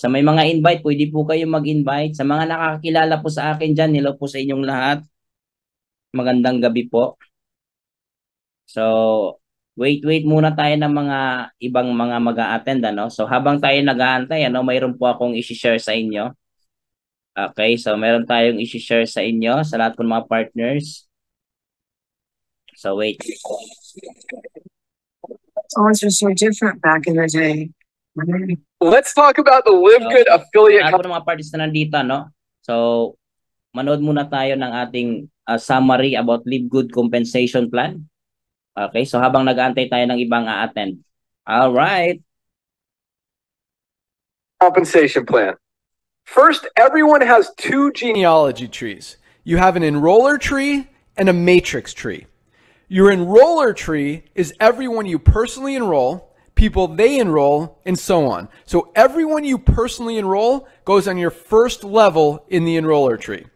Sa may mga invite, pwede po kayo mag-invite. Sa mga nakakilala po sa akin dyan, hello po sa inyong lahat. Magandang gabi po. So, wait, wait muna tayo ng mga ibang mga mag attend ano? So, habang tayo nag-aantay, ano, mayroon po akong isi-share sa inyo. Okay, so meron tayong isi-share sa inyo, sa lahat ng mga partners. So, wait. Songs oh, are so different back in the day. Let's talk about the Live so, Good affiliate. Ako ng mga parties na nandito, no? So, manood muna tayo ng ating uh, summary about Live Good Compensation Plan. Okay, so habang nag-aantay tayo ng ibang a-attend. All right. Compensation plan. First, everyone has two genealogy trees. You have an enroller tree and a matrix tree. Your enroller tree is everyone you personally enroll people they enroll, and so on. So everyone you personally enroll goes on your first level in the enroller tree.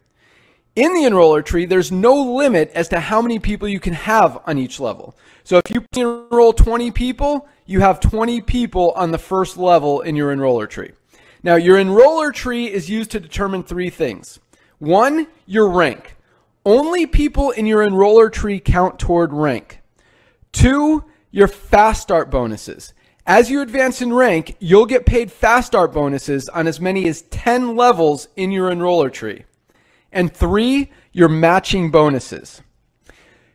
In the enroller tree, there's no limit as to how many people you can have on each level. So if you enroll 20 people, you have 20 people on the first level in your enroller tree. Now, your enroller tree is used to determine three things. One, your rank. Only people in your enroller tree count toward rank. Two, your fast start bonuses. As you advance in rank, you'll get paid fast start bonuses on as many as 10 levels in your enroller tree. And three, your matching bonuses.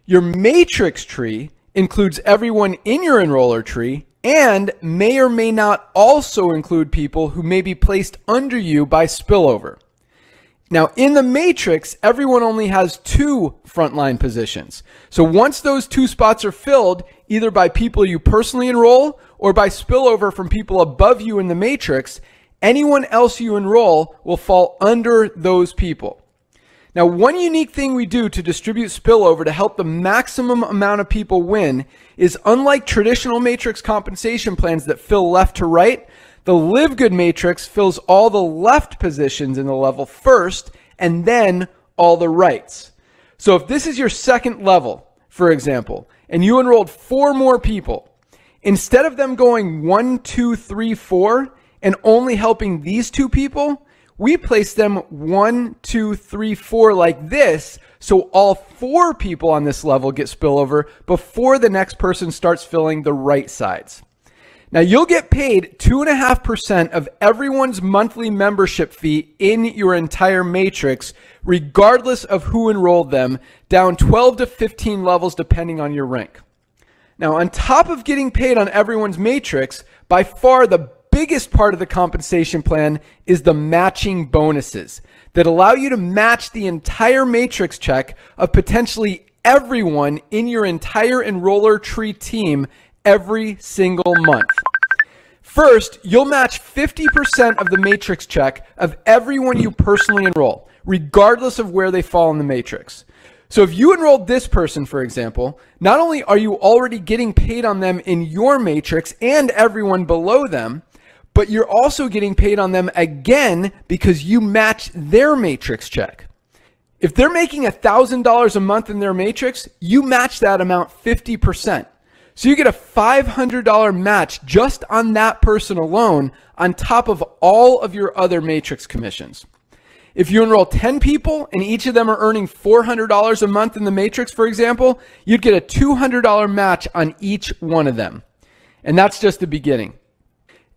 Your matrix tree includes everyone in your enroller tree and may or may not also include people who may be placed under you by spillover. Now, in the matrix, everyone only has two frontline positions. So once those two spots are filled, either by people you personally enroll or by spillover from people above you in the matrix, anyone else you enroll will fall under those people. Now, one unique thing we do to distribute spillover to help the maximum amount of people win is unlike traditional matrix compensation plans that fill left to right, the Live Good matrix fills all the left positions in the level first and then all the rights. So if this is your second level, for example, and you enrolled four more people, instead of them going one, two, three, four, and only helping these two people, we place them one, two, three, four like this. So all four people on this level get spillover before the next person starts filling the right sides. Now, you'll get paid 2.5% of everyone's monthly membership fee in your entire matrix, regardless of who enrolled them, down 12 to 15 levels depending on your rank. Now, on top of getting paid on everyone's matrix, by far the biggest part of the compensation plan is the matching bonuses that allow you to match the entire matrix check of potentially everyone in your entire enroller tree team every single month. First, you'll match 50% of the matrix check of everyone you personally enroll, regardless of where they fall in the matrix. So if you enrolled this person, for example, not only are you already getting paid on them in your matrix and everyone below them, but you're also getting paid on them again because you match their matrix check. If they're making $1,000 a month in their matrix, you match that amount 50%. So you get a $500 match just on that person alone, on top of all of your other matrix commissions. If you enroll 10 people and each of them are earning $400 a month in the matrix, for example, you'd get a $200 match on each one of them. And that's just the beginning.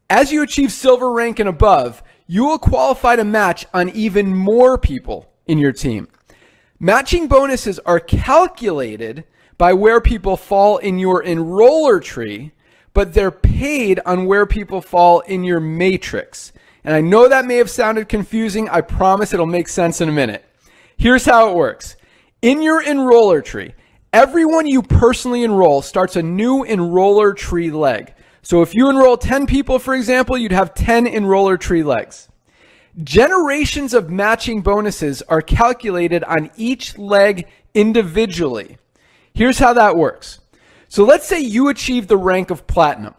As you achieve silver rank and above, you will qualify to match on even more people in your team. Matching bonuses are calculated by where people fall in your enroller tree, but they're paid on where people fall in your matrix. And I know that may have sounded confusing. I promise it'll make sense in a minute. Here's how it works. In your enroller tree, everyone you personally enroll starts a new enroller tree leg. So if you enroll 10 people, for example, you'd have 10 enroller tree legs. Generations of matching bonuses are calculated on each leg individually. Here's how that works. So let's say you achieve the rank of platinum.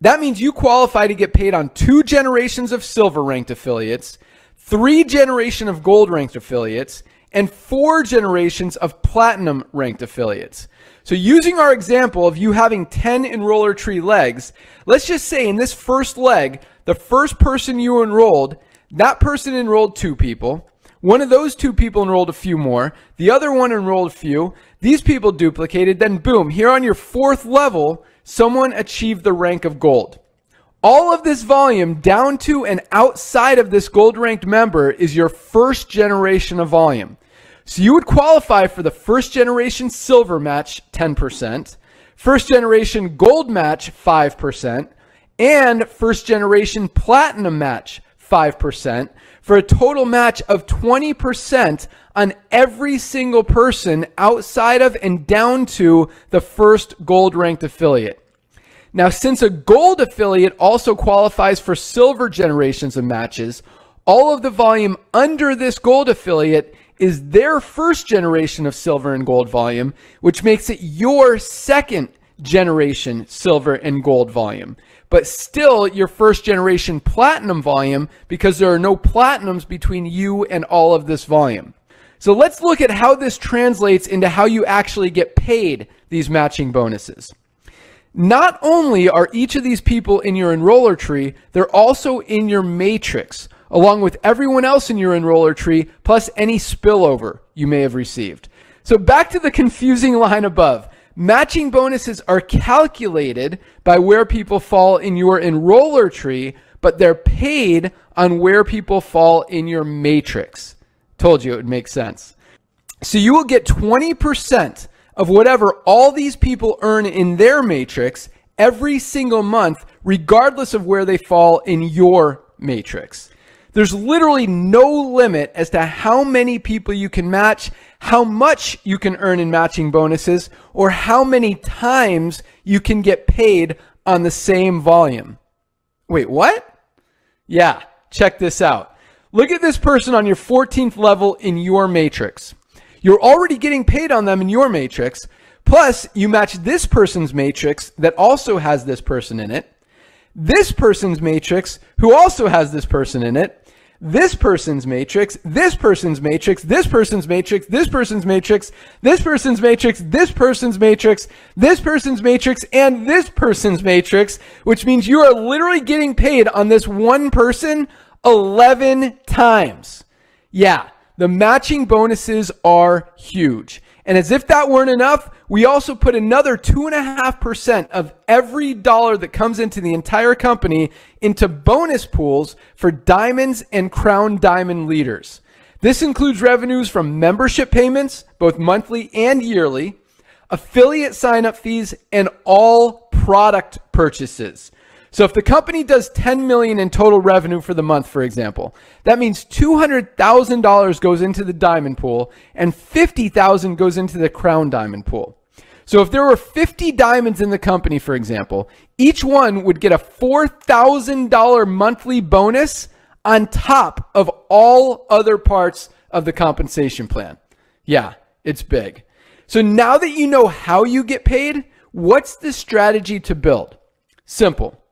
That means you qualify to get paid on two generations of silver ranked affiliates, three generation of gold ranked affiliates, and four generations of platinum ranked affiliates. So using our example of you having 10 enroller tree legs, let's just say in this first leg, the first person you enrolled, that person enrolled two people. One of those two people enrolled a few more. The other one enrolled a few. These people duplicated. Then boom, here on your fourth level, someone achieved the rank of gold. All of this volume down to and outside of this gold ranked member is your first generation of volume. So you would qualify for the first generation silver match 10%, first generation gold match 5%, and first generation platinum match 5% for a total match of 20% on every single person outside of and down to the first gold ranked affiliate. Now, since a gold affiliate also qualifies for silver generations of matches, all of the volume under this gold affiliate is their first generation of silver and gold volume, which makes it your second generation silver and gold volume but still your first generation platinum volume because there are no platinums between you and all of this volume. So let's look at how this translates into how you actually get paid these matching bonuses. Not only are each of these people in your enroller tree, they're also in your matrix, along with everyone else in your enroller tree, plus any spillover you may have received. So back to the confusing line above. Matching bonuses are calculated by where people fall in your enroller tree, but they're paid on where people fall in your matrix. Told you it would make sense. So you will get 20% of whatever all these people earn in their matrix every single month, regardless of where they fall in your matrix. There's literally no limit as to how many people you can match how much you can earn in matching bonuses or how many times you can get paid on the same volume. Wait, what? Yeah, check this out. Look at this person on your 14th level in your matrix. You're already getting paid on them in your matrix. Plus, you match this person's matrix that also has this person in it, this person's matrix who also has this person in it, this person's matrix, this person's matrix, this person's matrix, this person's matrix, this person's matrix, this person's matrix, this person's matrix, and this person's matrix, which means you are literally getting paid on this one person 11 times. Yeah, the matching bonuses are huge. And as if that weren't enough, we also put another 2.5% of every dollar that comes into the entire company into bonus pools for diamonds and crown diamond leaders. This includes revenues from membership payments, both monthly and yearly, affiliate sign up fees, and all product purchases. So if the company does 10 million in total revenue for the month, for example, that means $200,000 goes into the diamond pool and 50,000 goes into the crown diamond pool. So if there were 50 diamonds in the company, for example, each one would get a $4,000 monthly bonus on top of all other parts of the compensation plan. Yeah, it's big. So now that you know how you get paid, what's the strategy to build? Simple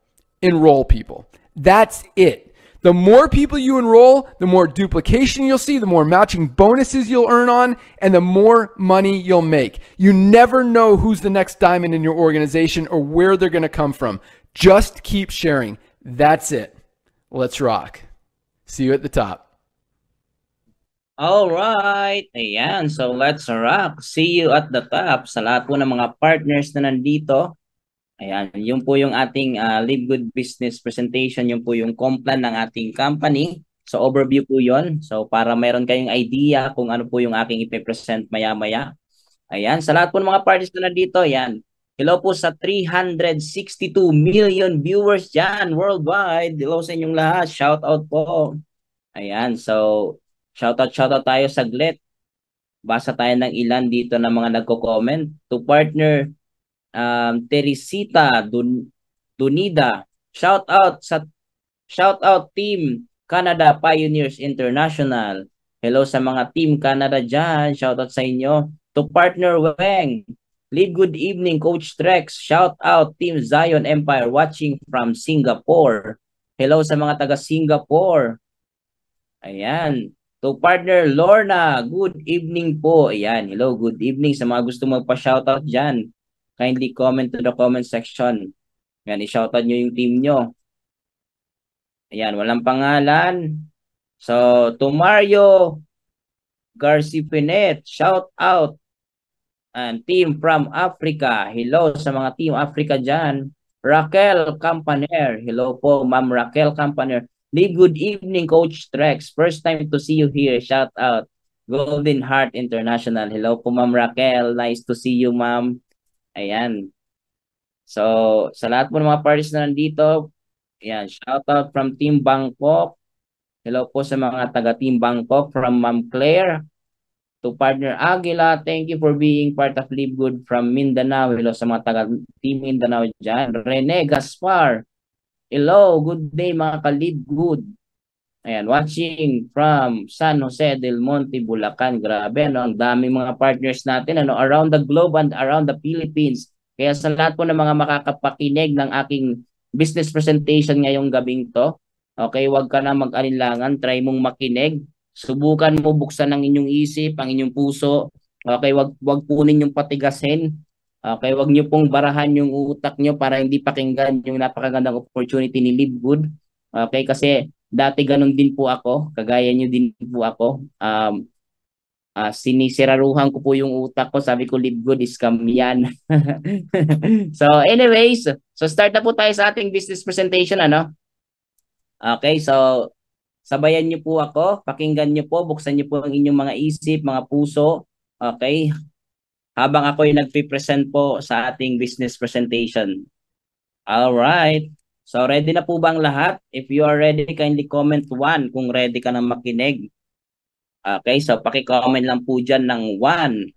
enroll people. That's it. The more people you enroll, the more duplication you'll see, the more matching bonuses you'll earn on, and the more money you'll make. You never know who's the next diamond in your organization or where they're going to come from. Just keep sharing. That's it. Let's rock. See you at the top. All right. Ayan. So let's rock. See you at the top. Sa lahat po ng mga partners na nandito, Ayan, yun po yung ating uh, Live Good Business presentation, yun po yung complan ng ating company. So overview po yon So para meron kayong idea kung ano po yung aking ipipresent maya-maya. Ayan, sa lahat po ng mga parties na dito, ayan. Hello po sa 362 million viewers dyan worldwide. Hello sa inyong lahat. Shout out po. Ayan, so shout out, shout out tayo saglit. Basa tayo ng ilan dito ng mga nagko-comment. To partner um, Teresita Dun Dunida. Shout out sa shout out team Canada Pioneers International. Hello sa mga team Canada diyan. Shout out sa inyo. To partner Weng. Live good evening Coach Trex. Shout out team Zion Empire watching from Singapore. Hello sa mga taga Singapore. Ayan. To partner Lorna, good evening po. Ayan, hello, good evening sa mga gusto magpa-shoutout dyan. Kindly comment to the comment section. Yan, i-shoutout nyo yung team nyo. Ayan, walang pangalan. So, to Mario Garci Pinet, shout out. And team from Africa. Hello sa mga team Africa dyan. Raquel Campaner. Hello po, Ma'am Raquel Campaner. Lee, good evening, Coach Trex. First time to see you here. Shout out. Golden Heart International. Hello po, Ma'am Raquel. Nice to see you, Ma'am. Ayan. So, sa lahat po ng mga parties na nandito, ayan, shout out from Team Bangkok. Hello po sa mga taga Team Bangkok from Ma'am Claire to partner Aguila. Thank you for being part of Live Good from Mindanao. Hello sa mga taga Team Mindanao dyan. Rene Gaspar. Hello, good day mga ka-Live Good. Ayan, watching from San Jose del Monte, Bulacan. Grabe, no? Ang daming mga partners natin ano, around the globe and around the Philippines. Kaya sa lahat po ng mga makakapakinig ng aking business presentation ngayong gabing to, okay, huwag ka na mag-alinlangan. Try mong makinig. Subukan mo buksan ang inyong isip, ang inyong puso. Okay, wag, wag po yung patigasin. Okay, wag niyo pong barahan yung utak niyo para hindi pakinggan yung napakagandang opportunity ni Live Okay, kasi dati ganun din po ako, kagaya nyo din po ako. Um, uh, sinisiraruhan ko po yung utak ko, sabi ko live good is come yan. so anyways, so start na po tayo sa ating business presentation ano. Okay, so sabayan nyo po ako, pakinggan nyo po, buksan nyo po ang inyong mga isip, mga puso. Okay, habang ako ay nagpe-present po sa ating business presentation. All right. So ready na po bang lahat? If you are ready, kindly comment 1 kung ready ka na makinig. Okay, so paki-comment lang po diyan ng 1.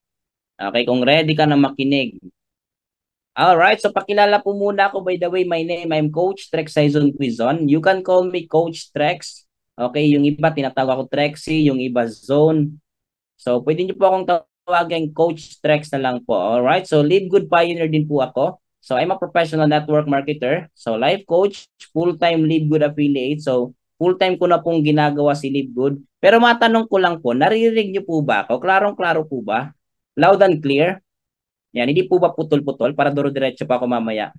Okay, kung ready ka na makinig. All right, so pakilala po muna ako. By the way, my name, I'm Coach Trex Saison Quizon. You can call me Coach Trex. Okay, yung iba tinatawag ako Trexy, yung iba Zone. So, pwede niyo po akong tawagan Coach Trex na lang po. All right, so Lead Good Pioneer din po ako. So I'm a professional network marketer. So life coach, full-time Live affiliate. So full-time ko na pong ginagawa si Live Good. Pero matanong ko lang po, naririnig niyo po ba ako? Klarong-klaro po ba? Loud and clear? Yan, hindi po ba putol-putol para duro-diretso pa ako mamaya?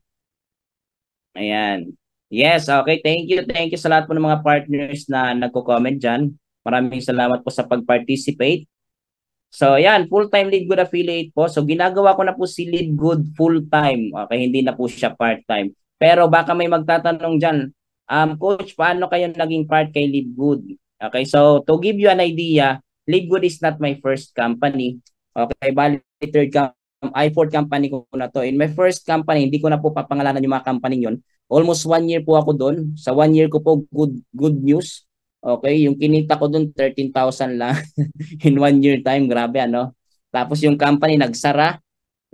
Ayan. Yes, okay. Thank you. Thank you sa lahat po ng mga partners na nagko-comment dyan. Maraming salamat po sa pag-participate. So ayan, full-time lead good affiliate po. So ginagawa ko na po si lead good full-time. Okay, hindi na po siya part-time. Pero baka may magtatanong dyan, um, coach, paano kayo naging part kay lead good? Okay, so to give you an idea, lead good is not my first company. Okay, bali third company i fourth company ko na to. In my first company, hindi ko na po papangalanan yung mga company yon. Almost one year po ako doon. Sa one year ko po, good good news. Okay, yung kinita ko doon 13,000 lang in one year time, grabe ano. Tapos yung company nagsara,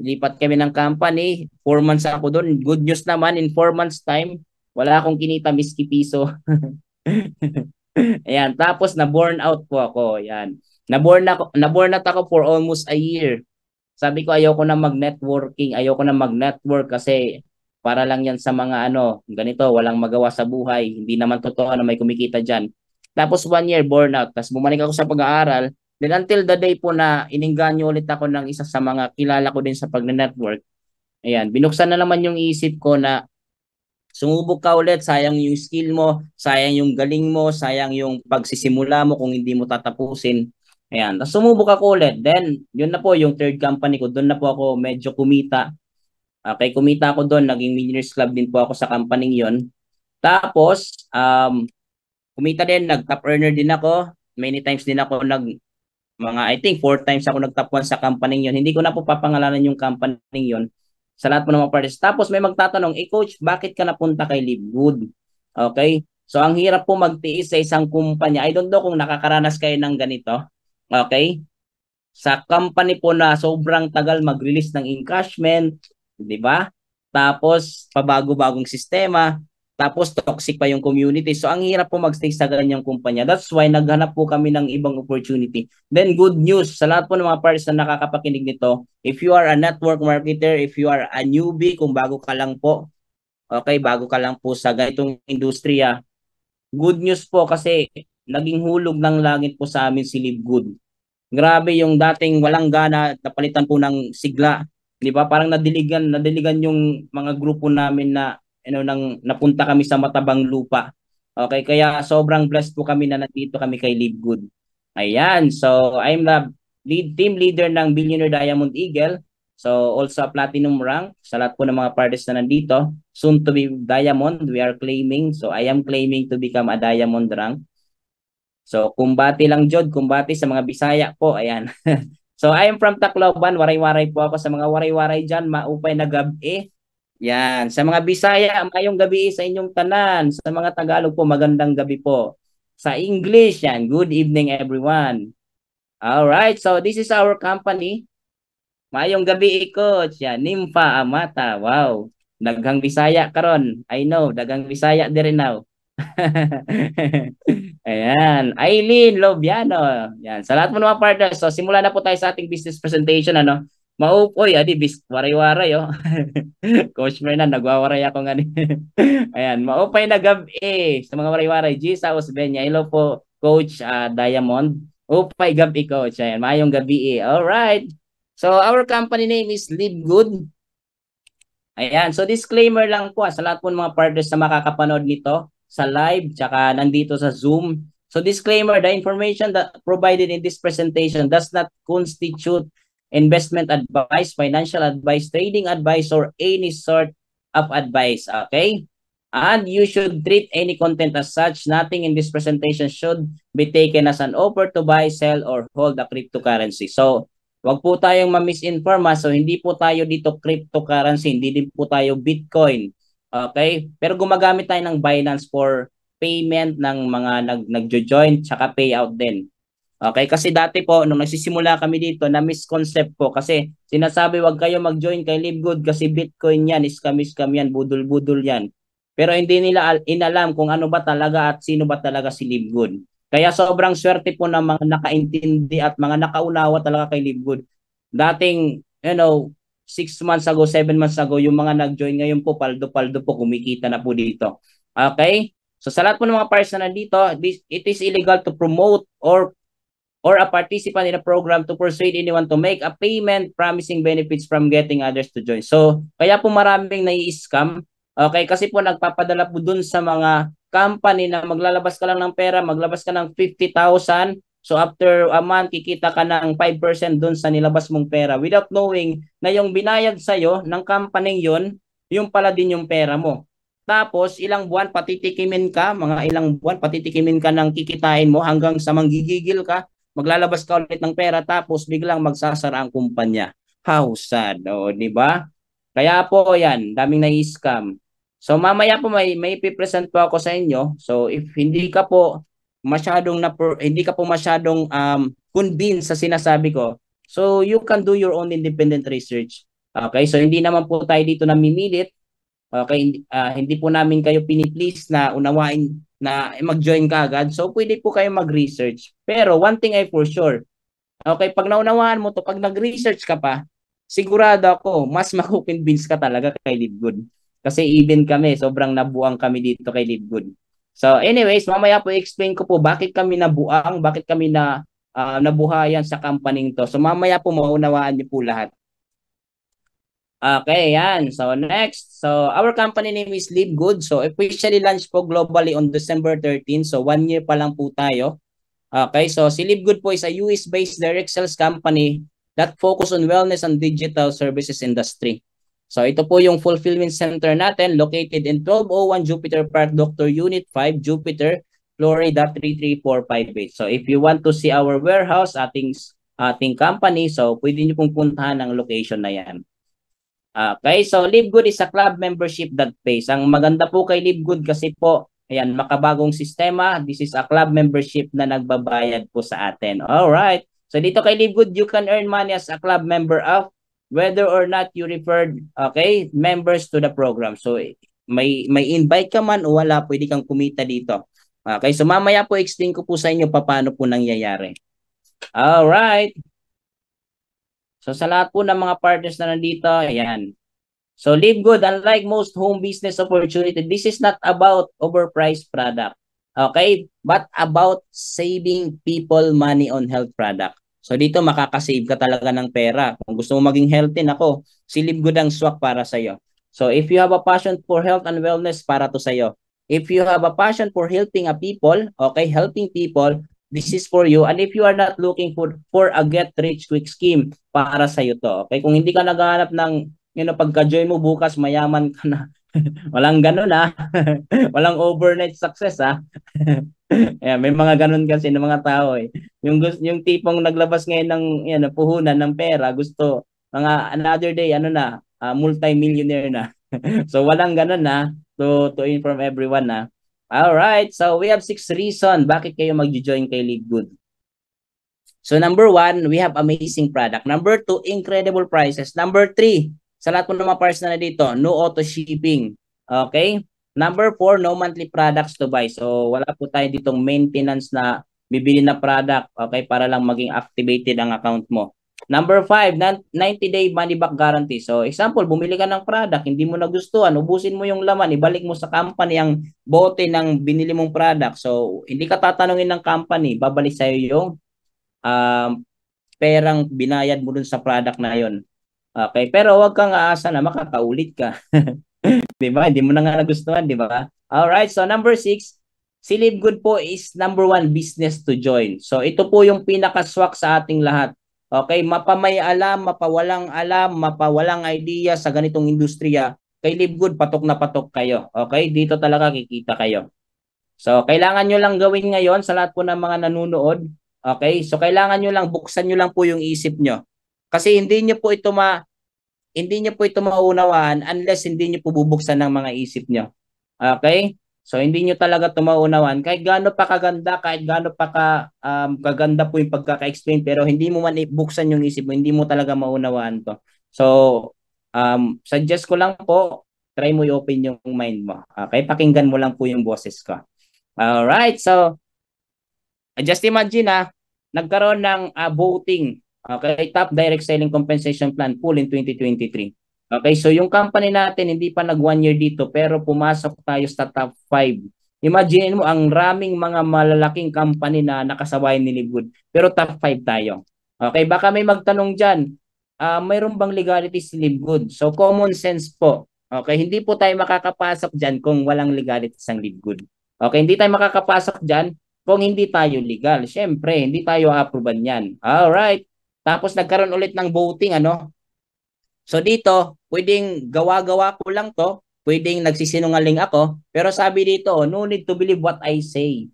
lipat kami ng company, 4 months ako doon. Good news naman, in 4 months time, wala akong kinita miski piso. Ayan, tapos na burn out po ako. Ayan. Na burn ako, na burn out ako for almost a year. Sabi ko ayoko na mag-networking, ayoko na mag-network kasi para lang yan sa mga ano, ganito, walang magawa sa buhay. Hindi naman totoo na may kumikita diyan tapos one year burnout. Tapos bumalik ako sa pag-aaral. Then until the day po na iningganyo ulit ako ng isa sa mga kilala ko din sa pag-network. Ayan, binuksan na naman yung isip ko na sumubok ka ulit, sayang yung skill mo, sayang yung galing mo, sayang yung pagsisimula mo kung hindi mo tatapusin. Ayan, tapos sumubok ako ulit. Then, yun na po yung third company ko. Doon na po ako medyo kumita. Okay, kumita ako doon. Naging Millionaires Club din po ako sa company yon. Tapos, um, kumita din, nag-top earner din ako. Many times din ako nag mga I think four times ako nag-top 1 sa company yon. Hindi ko na po papangalanan yung company yon sa lahat po ng mga parties. Tapos may magtatanong, eh coach, bakit ka napunta kay Livegood? Okay? So ang hirap po magtiis sa isang kumpanya. I don't know kung nakakaranas kayo ng ganito. Okay? Sa company po na sobrang tagal mag-release ng encashment, di ba? Tapos pabago-bagong sistema, tapos toxic pa yung community. So ang hirap po magstay sa ganyang kumpanya. That's why naghanap po kami ng ibang opportunity. Then good news sa lahat po ng mga parts na nakakapakinig nito. If you are a network marketer, if you are a newbie, kung bago ka lang po, okay, bago ka lang po sa ganitong industriya, good news po kasi naging hulog ng langit po sa amin si Live Good. Grabe yung dating walang gana, napalitan po ng sigla. Di ba? Parang nadiligan, nadiligan yung mga grupo namin na you know, nang napunta kami sa matabang lupa. Okay, kaya sobrang blessed po kami na nandito kami kay Live Good. Ayan, so I'm the lead team leader ng Billionaire Diamond Eagle. So also platinum rank sa lahat po ng mga parties na nandito. Soon to be diamond, we are claiming. So I am claiming to become a diamond rank. So kumbati lang Jod, kumbati sa mga Bisaya po. Ayan. so I am from Tacloban, waray-waray po ako sa mga waray-waray dyan. Maupay na gabi. Eh, yan. Sa mga Bisaya, mayong gabi sa inyong tanan. Sa mga Tagalog po, magandang gabi po. Sa English, yan. Good evening, everyone. All right. So, this is our company. Mayong gabi, coach. Yan. Nimpa Amata. Wow. Daghang Bisaya karon. I know. Daghang Bisaya dire now. Ayan. Eileen Lobiano. Yan. Sa lahat mo mga partners. So, simula na po tayo sa ating business presentation. Ano? Maupoy, adi, ah, bis, waray-waray, oh. Coach Mernan, nagwawaray ako nga ni. Ayan, maupay na gabi eh, sa mga waray-waray. G. Saus Benya, hello po, Coach uh, Diamond. Upay gabi, Coach. Ayan, maayong gabi eh. right. So, our company name is Live Good. Ayan, so disclaimer lang po ah, sa lahat po ng mga partners na makakapanood nito sa live, tsaka nandito sa Zoom. So disclaimer, the information that provided in this presentation does not constitute investment advice, financial advice, trading advice, or any sort of advice. Okay? And you should treat any content as such. Nothing in this presentation should be taken as an offer to buy, sell, or hold a cryptocurrency. So, wag po tayong ma-misinforma. So, hindi po tayo dito cryptocurrency. Hindi din po tayo Bitcoin. Okay? Pero gumagamit tayo ng Binance for payment ng mga nag nagjo-join tsaka payout din. Okay, kasi dati po, nung nagsisimula kami dito, na misconcept po kasi sinasabi wag kayo mag-join kay LiveGood kasi Bitcoin yan, scam-scam yan, budol-budol yan. Pero hindi nila inalam kung ano ba talaga at sino ba talaga si LiveGood. Kaya sobrang swerte po ng mga nakaintindi at mga nakaunawa talaga kay LiveGood. Dating, you know, 6 months ago, 7 months ago, yung mga nag-join ngayon po, paldo-paldo po, kumikita na po dito. Okay? So sa lahat po ng mga parts na nandito, this, it is illegal to promote or or a participant in a program to persuade anyone to make a payment promising benefits from getting others to join. So, kaya po maraming nai-scam. Okay, kasi po nagpapadala po dun sa mga company na maglalabas ka lang ng pera, maglabas ka ng 50,000, So after a month, kikita ka ng 5% dun sa nilabas mong pera without knowing na yung binayad sa'yo ng company yon yung pala din yung pera mo. Tapos ilang buwan patitikimin ka, mga ilang buwan patitikimin ka ng kikitain mo hanggang sa manggigigil ka maglalabas ka ulit ng pera tapos biglang magsasara ang kumpanya. How sad, o, oh, di ba? Kaya po yan, daming nai-scam. So mamaya po may may ipipresent po ako sa inyo. So if hindi ka po masyadong na hindi ka po masyadong um convinced sa sinasabi ko, so you can do your own independent research. Okay? So hindi naman po tayo dito namimilit. Okay, uh, hindi po namin kayo piniplease na unawain na mag-join ka agad. So, pwede po kayo mag-research. Pero, one thing ay for sure. Okay, pag naunawaan mo to, pag nag-research ka pa, sigurado ako, mas makukonvince ka talaga kay Libgood. Kasi even kami, sobrang nabuang kami dito kay Libgood. So, anyways, mamaya po explain ko po bakit kami nabuang, bakit kami na uh, nabuhayan sa company to. So, mamaya po maunawaan niyo po lahat. Okay, yan. So next, so our company name is Live Good. So officially launched po globally on December 13. So one year pa lang po tayo. Okay, so si Live Good po is a US-based direct sales company that focus on wellness and digital services industry. So ito po yung fulfillment center natin located in 1201 Jupiter Park, Dr. Unit 5, Jupiter, Florida 33458. So if you want to see our warehouse, ating ating company, so pwede niyo pong puntahan ang location na yan. Okay, so LiveGood is a club membership that pays. Ang maganda po kay LiveGood kasi po, ayan, makabagong sistema. This is a club membership na nagbabayad po sa atin. All right. So dito kay LiveGood, you can earn money as a club member of whether or not you referred, okay, members to the program. So may may invite ka man o wala, pwede kang kumita dito. Okay, so mamaya po explain ko po sa inyo paano po nangyayari. All right. So sa lahat po ng mga partners na nandito, ayan. So live good, unlike most home business opportunity, this is not about overpriced product. Okay? But about saving people money on health product. So dito makakasave ka talaga ng pera. Kung gusto mo maging healthy, nako, si live good ang swak para sa'yo. So if you have a passion for health and wellness, para to sa'yo. If you have a passion for helping a people, okay, helping people, This is for you. And if you are not looking for for a get rich quick scheme, para sa iyo to. Okay, kung hindi ka naghahanap ng you know, pagka-join mo bukas mayaman ka na. Walang ganun ah. Walang overnight success ah. yeah, may mga ganun kasi ng mga tao eh. Yung yung tipong naglabas ngayon ng yan, you know, puhunan ng pera, gusto mga another day ano na, uh, multi-millionaire na. so walang ganun na ah. to to inform everyone na ah. All right. So we have six reason bakit kayo mag join kay Live Good. So number one, we have amazing product. Number two, incredible prices. Number three, sa lahat po ng mga parts na, na dito, no auto shipping. Okay? Number four, no monthly products to buy. So wala po tayo ditong maintenance na bibili na product okay para lang maging activated ang account mo. Number five, 90-day money-back guarantee. So, example, bumili ka ng product, hindi mo nagustuhan, ubusin mo yung laman, ibalik mo sa company ang bote ng binili mong product. So, hindi ka tatanungin ng company, babalik iyo yung um, perang binayad mo dun sa product na yon. Okay, pero huwag kang aasa na makakaulit ka. 'Di ba? Hindi mo na nga nagustuhan, 'di ba? All right, so number six, Silip Good po is number one business to join. So ito po yung pinaka pinakaswak sa ating lahat Okay, mapamay alam, mapawalang alam, mapawalang idea sa ganitong industriya, kay Live Good, patok na patok kayo. Okay, dito talaga kikita kayo. So, kailangan nyo lang gawin ngayon sa lahat po ng mga nanonood. Okay, so kailangan nyo lang, buksan nyo lang po yung isip nyo. Kasi hindi nyo po ito ma hindi nyo po ito maunawaan unless hindi nyo po bubuksan ng mga isip nyo. Okay? So hindi nyo talaga tumaunawan kahit gaano pa kaganda, kahit gaano pa ka um, kaganda po yung pagkaka-explain pero hindi mo man ibuksan yung isip mo, hindi mo talaga maunawan to. So um, suggest ko lang po, try mo i-open yung mind mo. Okay, pakinggan mo lang po yung boses ko. All right, so just imagine ah, nagkaroon ng uh, voting okay, top direct selling compensation plan pool in 2023. Okay, so yung company natin hindi pa nag one year dito pero pumasok tayo sa top 5. Imagine mo ang raming mga malalaking company na nakasabay ni Libgood pero top 5 tayo. Okay, baka may magtanong diyan. Uh, ah, mayroon bang legality si Libgood? So common sense po. Okay, hindi po tayo makakapasok diyan kung walang legality sa Libgood. Okay, hindi tayo makakapasok diyan kung hindi tayo legal. Syempre, hindi tayo aaproban niyan. All right. Tapos nagkaroon ulit ng voting ano? So dito, pwedeng gawa-gawa ko lang to, pwedeng nagsisinungaling ako, pero sabi dito, no need to believe what I say.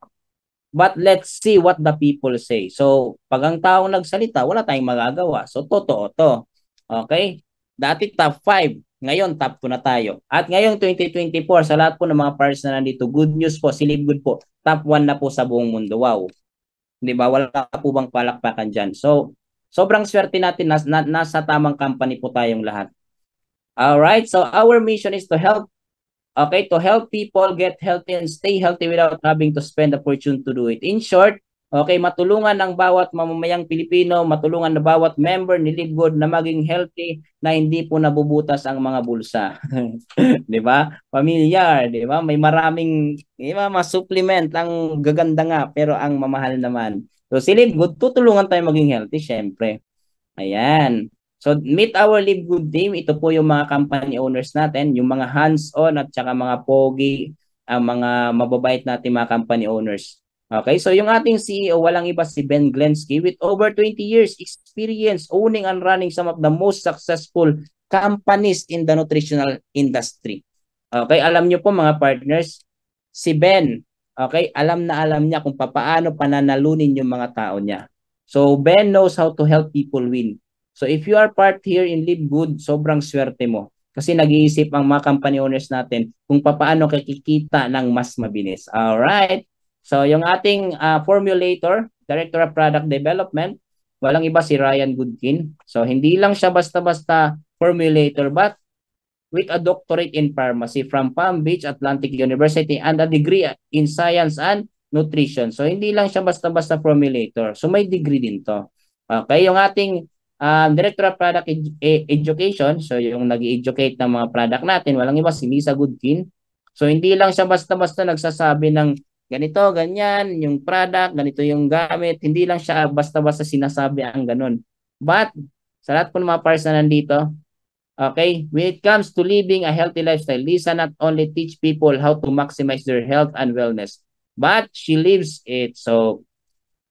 But let's see what the people say. So, pag ang taong nagsalita, wala tayong magagawa. So, totoo to. Okay? Dati top 5. Ngayon, top 2 na tayo. At ngayong 2024, sa lahat po ng mga parts na nandito, good news po, silib good po, top 1 na po sa buong mundo. Wow. Di ba? Wala po bang palakpakan dyan. So, sobrang swerte natin na, na nasa tamang company po tayong lahat. All right, so our mission is to help okay, to help people get healthy and stay healthy without having to spend a fortune to do it. In short, okay, matulungan ng bawat mamamayang Pilipino, matulungan na bawat member ni Live Good na maging healthy na hindi po nabubutas ang mga bulsa. 'Di ba? Familiar, 'di ba? May maraming, 'di ba, mga supplement ang gaganda nga pero ang mamahal naman. So si Live Good, tutulungan tayo maging healthy, syempre. Ayan. So meet our Live Good team. Ito po yung mga company owners natin, yung mga hands-on at saka mga pogi, ang mga mababait natin mga company owners. Okay, so yung ating CEO, walang iba si Ben Glensky with over 20 years experience owning and running some of the most successful companies in the nutritional industry. Okay, alam nyo po mga partners, si Ben, Okay? Alam na alam niya kung paano pananalunin yung mga tao niya. So, Ben knows how to help people win. So, if you are part here in Live Good, sobrang swerte mo. Kasi nag-iisip ang mga company owners natin kung paano kikita ng mas mabinis. All right. So, yung ating uh, formulator, Director of Product Development, walang iba si Ryan Goodkin. So, hindi lang siya basta-basta formulator, but with a doctorate in pharmacy from Palm Beach Atlantic University and a degree in science and nutrition. So hindi lang siya basta-basta formulator. So may degree din to. Okay, yung ating um, Director of Product Ed- e-, Education, so yung nag educate ng mga product natin, walang iba si Lisa Goodkin. So hindi lang siya basta-basta nagsasabi ng ganito, ganyan, yung product, ganito yung gamit. Hindi lang siya basta-basta sinasabi ang ganun. But sa lahat po ng mga parts na nandito, Okay, when it comes to living a healthy lifestyle, Lisa not only teach people how to maximize their health and wellness, but she lives it. So,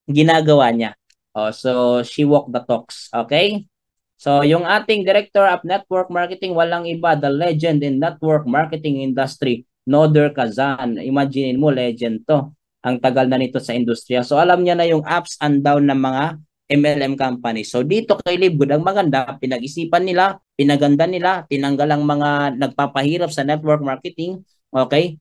ginagawa niya. Oh, so, she walk the talks. Okay? So, yung ating director of network marketing, walang iba, the legend in network marketing industry, Noder Kazan. Imagine mo, legend to. Ang tagal na nito sa industriya. So, alam niya na yung ups and down ng mga MLM company. So dito kay Livegood, ang maganda, pinag-isipan nila, pinaganda nila, tinanggal ang mga nagpapahirap sa network marketing, okay?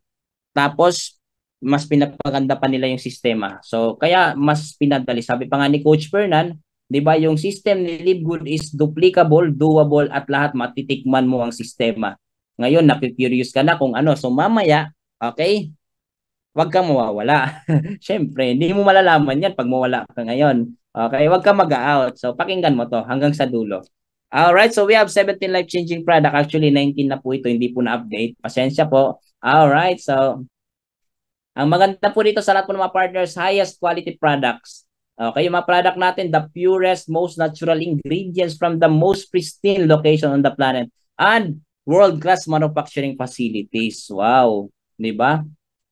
Tapos, mas pinapaganda pa nila yung sistema. So kaya mas pinadali. Sabi pa nga ni Coach Fernan, 'di ba yung system ni Livegood is duplicable, doable at lahat matitikman mo ang sistema. Ngayon, napipurious ka na kung ano. So mamaya, okay? Huwag kang mawawala. Siyempre, hindi mo malalaman yan pag mawala ka ngayon. Okay, wag ka mag-out. So pakinggan mo to hanggang sa dulo. All right, so we have 17 life-changing product. Actually, 19 na po ito. Hindi po na-update. Pasensya po. All right, so ang maganda po dito sa lahat po ng mga partners, highest quality products. Okay, yung mga product natin, the purest, most natural ingredients from the most pristine location on the planet and world-class manufacturing facilities. Wow, 'di ba?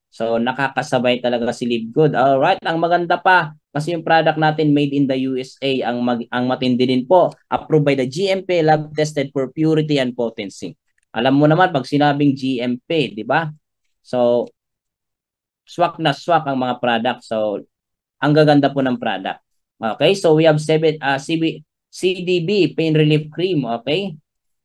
So nakakasabay talaga si Live All right, ang maganda pa kasi yung product natin made in the USA ang mag, ang matindi din po, approved by the GMP, lab tested for purity and potency. Alam mo naman pag sinabing GMP, di ba? So swak na swak ang mga product. So ang gaganda po ng product. Okay, so we have seven uh, ah, CB, CDB pain relief cream, okay?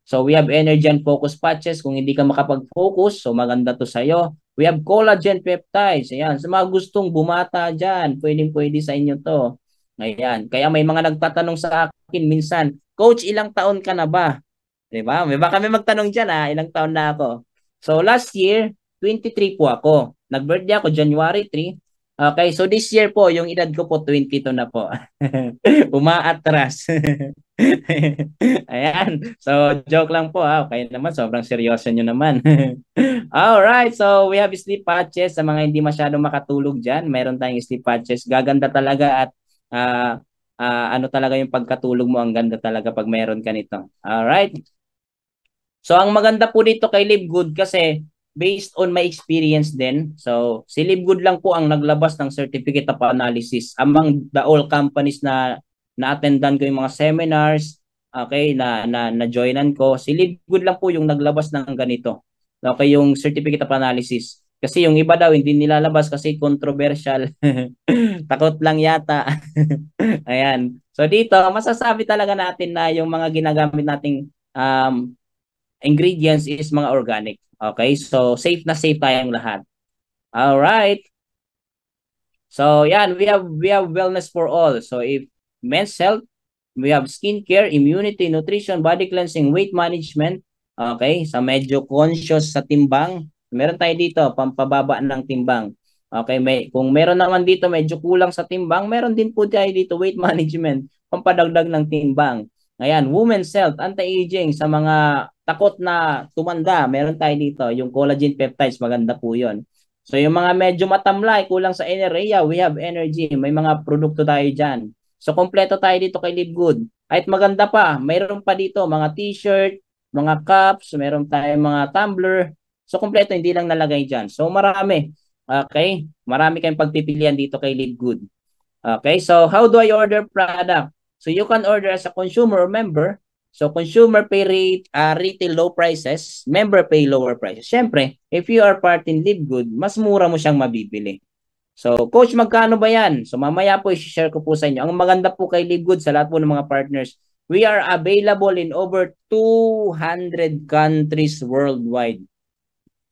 So we have energy and focus patches. Kung hindi ka makapag-focus, so maganda to sa'yo. We have collagen peptides. Ayan. Sa mga gustong bumata dyan, pwedeng-pwede sa inyo to. Ayan. Kaya may mga nagtatanong sa akin minsan, Coach, ilang taon ka na ba? Di ba? May baka may magtanong dyan ha, ah, ilang taon na ako. So last year, 23 po ako. Nag-birthday ako January 3. Okay, so this year po, yung edad ko po 22 na po. Umaatras. Ayan. So, joke lang po ha. Okay naman. Sobrang seryoso nyo naman. All right. So, we have sleep patches. Sa mga hindi masyado makatulog dyan, meron tayong sleep patches. Gaganda talaga at uh, uh, ano talaga yung pagkatulog mo. Ang ganda talaga pag meron ka nito. right. So, ang maganda po dito kay Live Good kasi based on my experience din, so si Live Good lang po ang naglabas ng certificate of analysis among the all companies na na-attendan ko yung mga seminars, okay, na, na, na-joinan ko. Si Livgood lang po yung naglabas ng ganito. Okay, yung certificate of analysis. Kasi yung iba daw hindi nilalabas kasi controversial. Takot lang yata. Ayan. So dito, masasabi talaga natin na yung mga ginagamit nating um, ingredients is mga organic. Okay? So safe na safe tayong lahat. All right. So yan, we have we have wellness for all. So if men's health, we have skin care, immunity, nutrition, body cleansing, weight management. Okay, sa so medyo conscious sa timbang. Meron tayo dito, pampababa ng timbang. Okay, may, kung meron naman dito medyo kulang sa timbang, meron din po tayo dito weight management, pampadagdag ng timbang. Ayan, women's health, anti-aging sa mga takot na tumanda, meron tayo dito, yung collagen peptides, maganda po yon. So yung mga medyo matamlay, kulang sa enerhiya, we have energy, may mga produkto tayo dyan. So kompleto tayo dito kay Live Good. At maganda pa, mayroon pa dito mga t-shirt, mga cups, mayroon tayong mga tumbler. So kompleto, hindi lang nalagay dyan. So marami. Okay? Marami kayong pagpipilian dito kay Live Good. Okay? So how do I order product? So you can order as a consumer or member. So consumer pay rate, uh, retail low prices, member pay lower prices. Siyempre, if you are part in Live Good, mas mura mo siyang mabibili. So, coach, magkano ba yan? So, mamaya po i-share ko po sa inyo. Ang maganda po kay Ligwood sa lahat po ng mga partners, we are available in over 200 countries worldwide.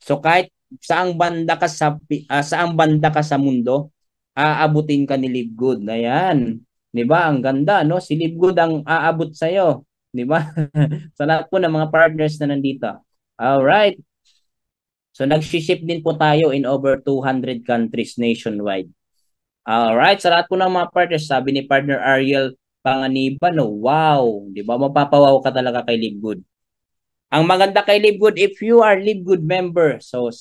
So, kahit saang banda ka sa uh, saang banda ka sa mundo, aabutin ka ni Ligwood. Ayan. 'Di ba? Ang ganda, no? Si Ligwood ang aabot sa iyo, 'di ba? sa lahat po ng mga partners na nandito. All right. So nag-ship din po tayo in over 200 countries nationwide. All right, sa lahat po ng mga partners, sabi ni partner Ariel Panganiban, no, wow, di ba mapapawaw ka talaga kay Livegood. Ang maganda kay Livegood, if you are Livegood member, so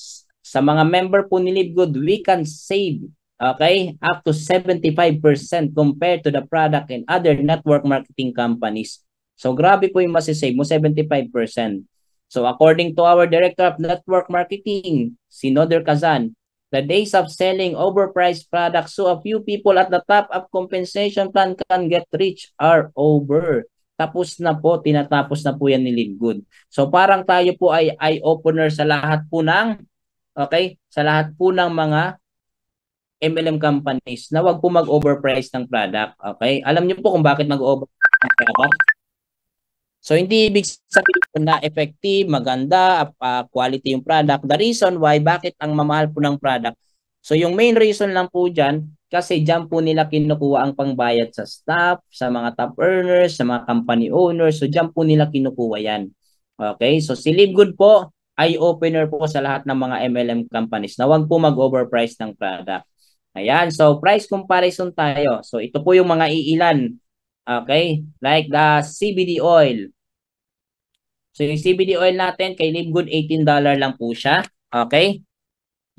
sa mga member po ni Livegood, we can save okay, up to 75% compared to the product and other network marketing companies. So grabe po yung masisave mo, 75%. So according to our Director of Network Marketing, si Noder Kazan, the days of selling overpriced products so a few people at the top of compensation plan can get rich are over. Tapos na po, tinatapos na po yan ni Good. So parang tayo po ay eye-opener sa lahat po ng, okay, sa lahat po ng mga MLM companies na wag po mag-overprice ng product. Okay? Alam niyo po kung bakit mag-overprice ng product? So hindi ibig sabihin na effective, maganda, uh, quality yung product. The reason why, bakit ang mamahal po ng product. So yung main reason lang po dyan, kasi dyan po nila kinukuha ang pangbayad sa staff, sa mga top earners, sa mga company owners. So dyan po nila kinukuha yan. Okay, so si Good po, ay opener po sa lahat ng mga MLM companies na wag po mag-overprice ng product. Ayan, so price comparison tayo. So ito po yung mga iilan Okay? Like the CBD oil. So yung CBD oil natin kay Live Good, $18 lang po siya. Okay?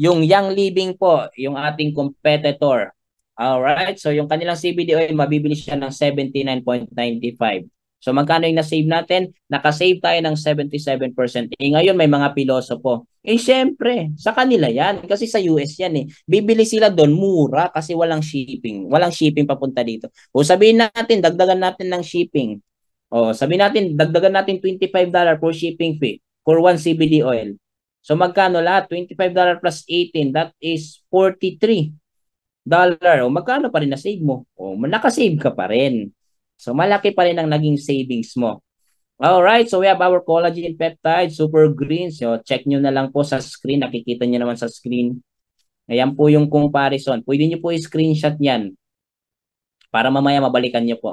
Yung Young Living po, yung ating competitor. All right? So yung kanilang CBD oil mabibili siya ng 79.95. So magkano yung na-save natin? Naka-save tayo ng 77%. Eh, ngayon may mga pilosopo. Eh syempre, sa kanila yan. Kasi sa US yan eh. Bibili sila doon mura kasi walang shipping. Walang shipping papunta dito. O sabihin natin, dagdagan natin ng shipping. O sabihin natin, dagdagan natin $25 for shipping fee for one CBD oil. So magkano lahat? $25 plus 18, that is 43 dollar. O magkano pa rin na save mo? O nakasave ka pa rin. So malaki pa rin ang naging savings mo. All right, so we have our collagen peptide, super green. So check nyo na lang po sa screen. Nakikita nyo naman sa screen. Ayan po yung comparison. Pwede nyo po i-screenshot yan para mamaya mabalikan nyo po.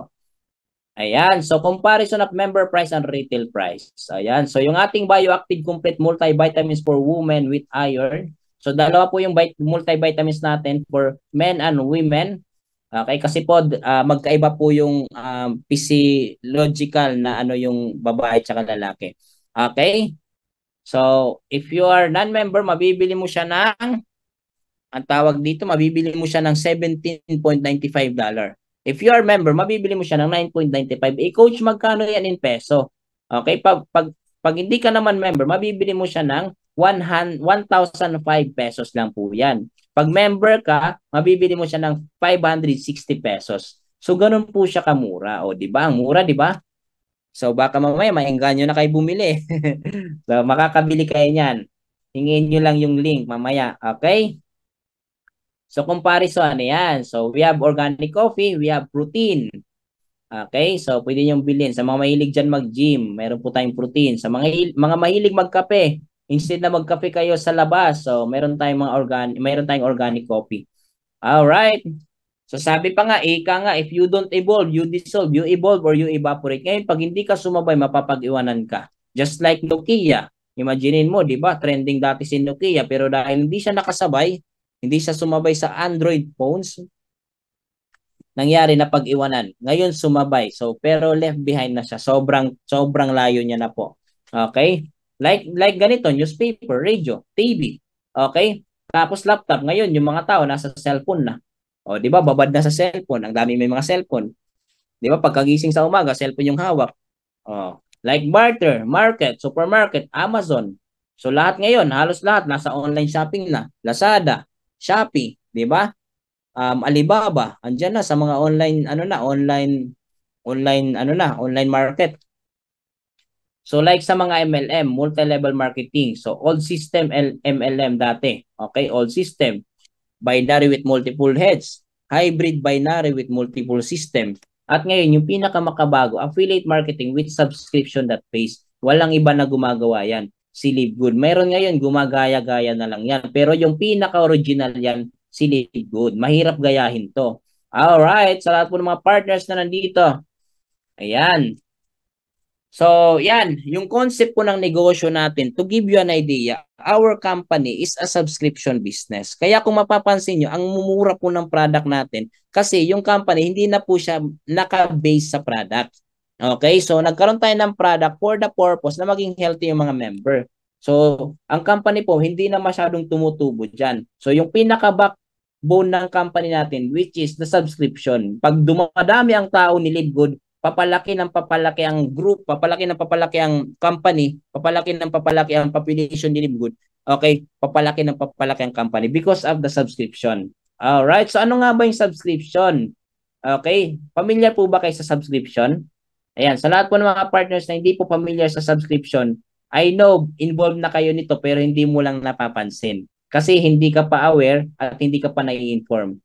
Ayan, so comparison of member price and retail price. Ayan, so yung ating bioactive complete multivitamins for women with iron. So dalawa po yung multivitamins natin for men and women. Okay, kasi po uh, magkaiba po yung uh, physiological na ano yung babae tsaka lalaki. Okay? So, if you are non-member, mabibili mo siya ng ang tawag dito, mabibili mo siya ng 17.95 If you are member, mabibili mo siya ng 9.95. Eh, coach, magkano yan in peso? Okay, pag, pag, pag hindi ka naman member, mabibili mo siya ng 1,005 pesos lang po yan. Pag member ka, mabibili mo siya ng 560 pesos. So ganun po siya kamura. O di ba? Ang mura, di ba? So baka mamaya maengganyo na kayo bumili. so makakabili kayo niyan. Hingin nyo lang yung link mamaya. Okay? So comparison, ano 'yan. So we have organic coffee, we have protein. Okay, so pwede niyong bilhin. Sa mga mahilig diyan mag-gym, meron po tayong protein. Sa mga, mga mahilig magkape, Instead na magkape kayo sa labas, so meron tayong mga organic, meron tayong organic coffee. All right. So sabi pa nga, ika nga, if you don't evolve, you dissolve, you evolve or you evaporate. Ngayon, pag hindi ka sumabay, mapapag-iwanan ka. Just like Nokia. imaginein mo, di ba? Trending dati si Nokia, pero dahil hindi siya nakasabay, hindi siya sumabay sa Android phones, nangyari na pag-iwanan. Ngayon sumabay. So pero left behind na siya. Sobrang sobrang layo niya na po. Okay? Like like ganito, newspaper, radio, TV. Okay? Tapos laptop ngayon, yung mga tao nasa cellphone na. O, di ba? Babad na sa cellphone. Ang dami may mga cellphone. Di ba? Pagkagising sa umaga, cellphone yung hawak. O, like barter, market, supermarket, Amazon. So lahat ngayon, halos lahat nasa online shopping na. Lazada, Shopee, di ba? Um, Alibaba, andiyan na sa mga online ano na, online online ano na, online market. So like sa mga MLM, multi-level marketing. So old system MLM dati. Okay, old system. Binary with multiple heads. Hybrid binary with multiple system. At ngayon, yung pinakamakabago, affiliate marketing with subscription that pays. Walang iba na gumagawa yan. Si Good. Meron ngayon, gumagaya-gaya na lang yan. Pero yung pinaka-original yan, si Good. Mahirap gayahin to. Alright, sa lahat po ng mga partners na nandito. Ayan, So, yan, yung concept po ng negosyo natin, to give you an idea, our company is a subscription business. Kaya kung mapapansin nyo, ang mumura po ng product natin kasi yung company hindi na po siya naka-base sa product. Okay, so nagkaroon tayo ng product for the purpose na maging healthy yung mga member. So, ang company po hindi na masyadong tumutubo dyan. So, yung pinaka-backbone ng company natin which is the subscription. Pag dumadami ang tao ni Live Good, papalaki ng papalaki ang group, papalaki ng papalaki ang company, papalaki ng papalaki ang population good. Okay, papalaki ng papalaki ang company because of the subscription. All right, so ano nga ba yung subscription? Okay, familiar po ba kayo sa subscription? Ayan, sa lahat po ng mga partners na hindi po familiar sa subscription, I know involved na kayo nito pero hindi mo lang napapansin kasi hindi ka pa aware at hindi ka pa nai-inform.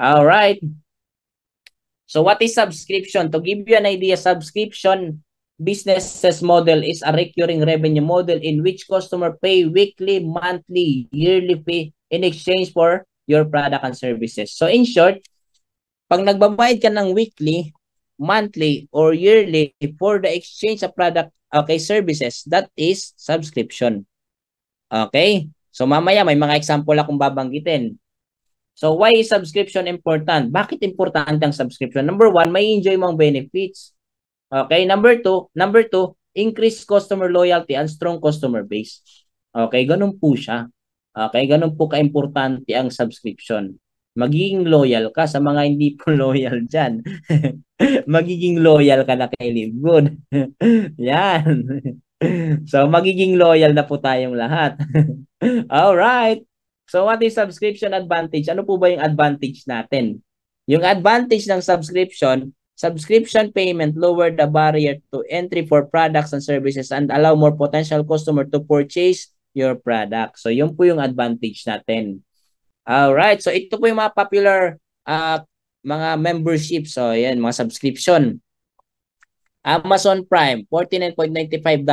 All right. So what is subscription? To give you an idea, subscription business model is a recurring revenue model in which customer pay weekly, monthly, yearly fee in exchange for your product and services. So in short, pag nagbabayad ka ng weekly, monthly, or yearly for the exchange of product okay services, that is subscription. Okay? So mamaya may mga example akong babanggitin. So why is subscription important? Bakit importante ang subscription? Number one, may enjoy mong benefits. Okay, number two, number two, increase customer loyalty and strong customer base. Okay, ganun po siya. Okay, ganun po ka-importante ang subscription. Magiging loyal ka sa mga hindi po loyal dyan. magiging loyal ka na kay Livegood. Yan. so, magiging loyal na po tayong lahat. All right. So what is subscription advantage? Ano po ba yung advantage natin? Yung advantage ng subscription, subscription payment lower the barrier to entry for products and services and allow more potential customer to purchase your product. So yun po yung advantage natin. All right, so ito po yung mga popular uh, mga memberships. So yan, mga subscription. Amazon Prime, $49.95,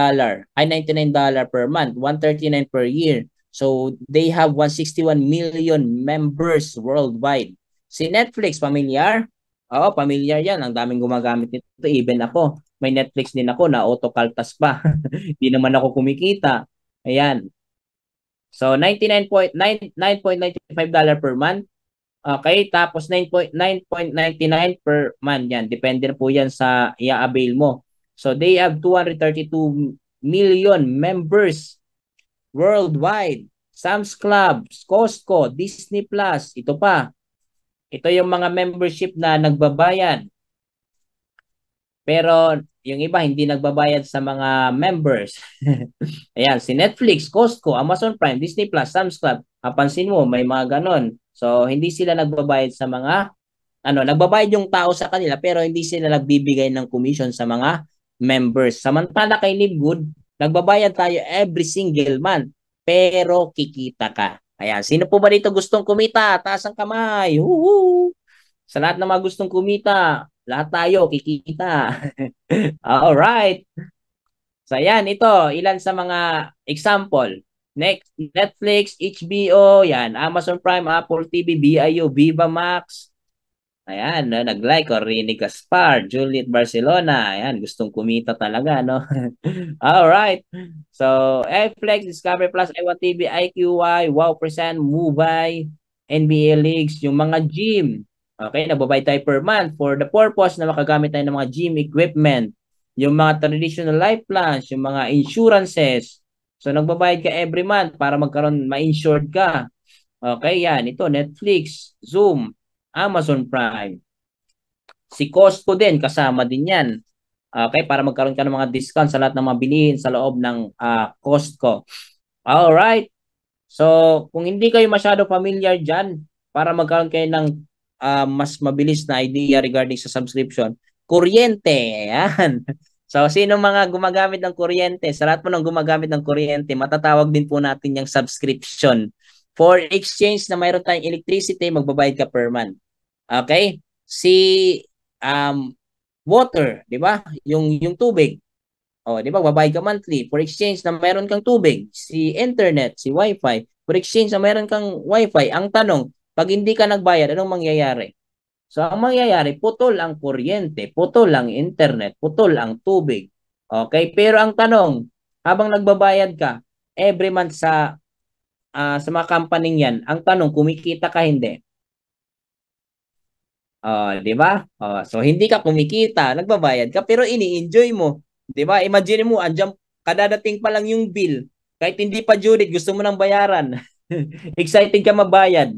ay $99 per month, $139 per year. So they have 161 million members worldwide. Si Netflix, familiar? Oo, familiar yan. Ang daming gumagamit nito. Even ako, may Netflix din ako na auto-kaltas pa. Hindi naman ako kumikita. Ayan. So 99.95 dollar per month. Okay, tapos 9.99 per month yan. Depende po yan sa i-avail mo. So they have 232 million members worldwide, Sam's Club, Costco, Disney Plus, ito pa. Ito yung mga membership na nagbabayad. Pero yung iba hindi nagbabayad sa mga members. Ayan, si Netflix, Costco, Amazon Prime, Disney Plus, Sam's Club. Kapansin mo, may mga ganon. So, hindi sila nagbabayad sa mga ano, nagbabayad yung tao sa kanila pero hindi sila nagbibigay ng commission sa mga members. Samantala kay Livegood, Nagbabayad tayo every single month, pero kikita ka. Kaya sino po ba dito gustong kumita? Taas ang kamay. Woohoo! Sa lahat na mga gustong kumita, lahat tayo kikita. All right. So yan, ito, ilan sa mga example. Next, Netflix, HBO, yan, Amazon Prime, Apple TV, BIU, Viva Max, Ayan, no? nag-like or oh, Rini Gaspar, Juliet Barcelona. Ayan, gustong kumita talaga, no? All right. So, Flex, Discovery Plus, Ewa TV, IQY, Wow Percent, Mubay, NBA Leagues, yung mga gym. Okay, nababay tayo per month for the purpose na makagamit tayo ng mga gym equipment, yung mga traditional life plans, yung mga insurances. So, nagbabayad ka every month para magkaroon, ma-insured ka. Okay, yan. Ito, Netflix, Zoom, Amazon Prime. Si Costco din, kasama din yan. Okay, para magkaroon ka ng mga discount sa lahat ng mga bilihin sa loob ng uh, Costco. Alright. So, kung hindi kayo masyado familiar dyan, para magkaroon kayo ng uh, mas mabilis na idea regarding sa subscription, kuryente. Ayan. So, sino mga gumagamit ng kuryente? Sa lahat po ng gumagamit ng kuryente, matatawag din po natin yung subscription. For exchange na mayroon tayong electricity, magbabayad ka per month. Okay? Si um, water, di ba? Yung, yung tubig. O, oh, di ba? Babayad ka monthly. For exchange na mayroon kang tubig, si internet, si wifi. For exchange na mayroon kang wifi. Ang tanong, pag hindi ka nagbayad, anong mangyayari? So, ang mangyayari, putol ang kuryente, putol ang internet, putol ang tubig. Okay? Pero ang tanong, habang nagbabayad ka, every month sa uh, sa mga company yan, ang tanong, kumikita ka hindi? Uh, di ba? Uh, so, hindi ka kumikita, nagbabayad ka, pero ini-enjoy mo. Di ba? Imagine mo, andyan, kadadating pa lang yung bill. Kahit hindi pa due date, gusto mo nang bayaran. Excited ka mabayad.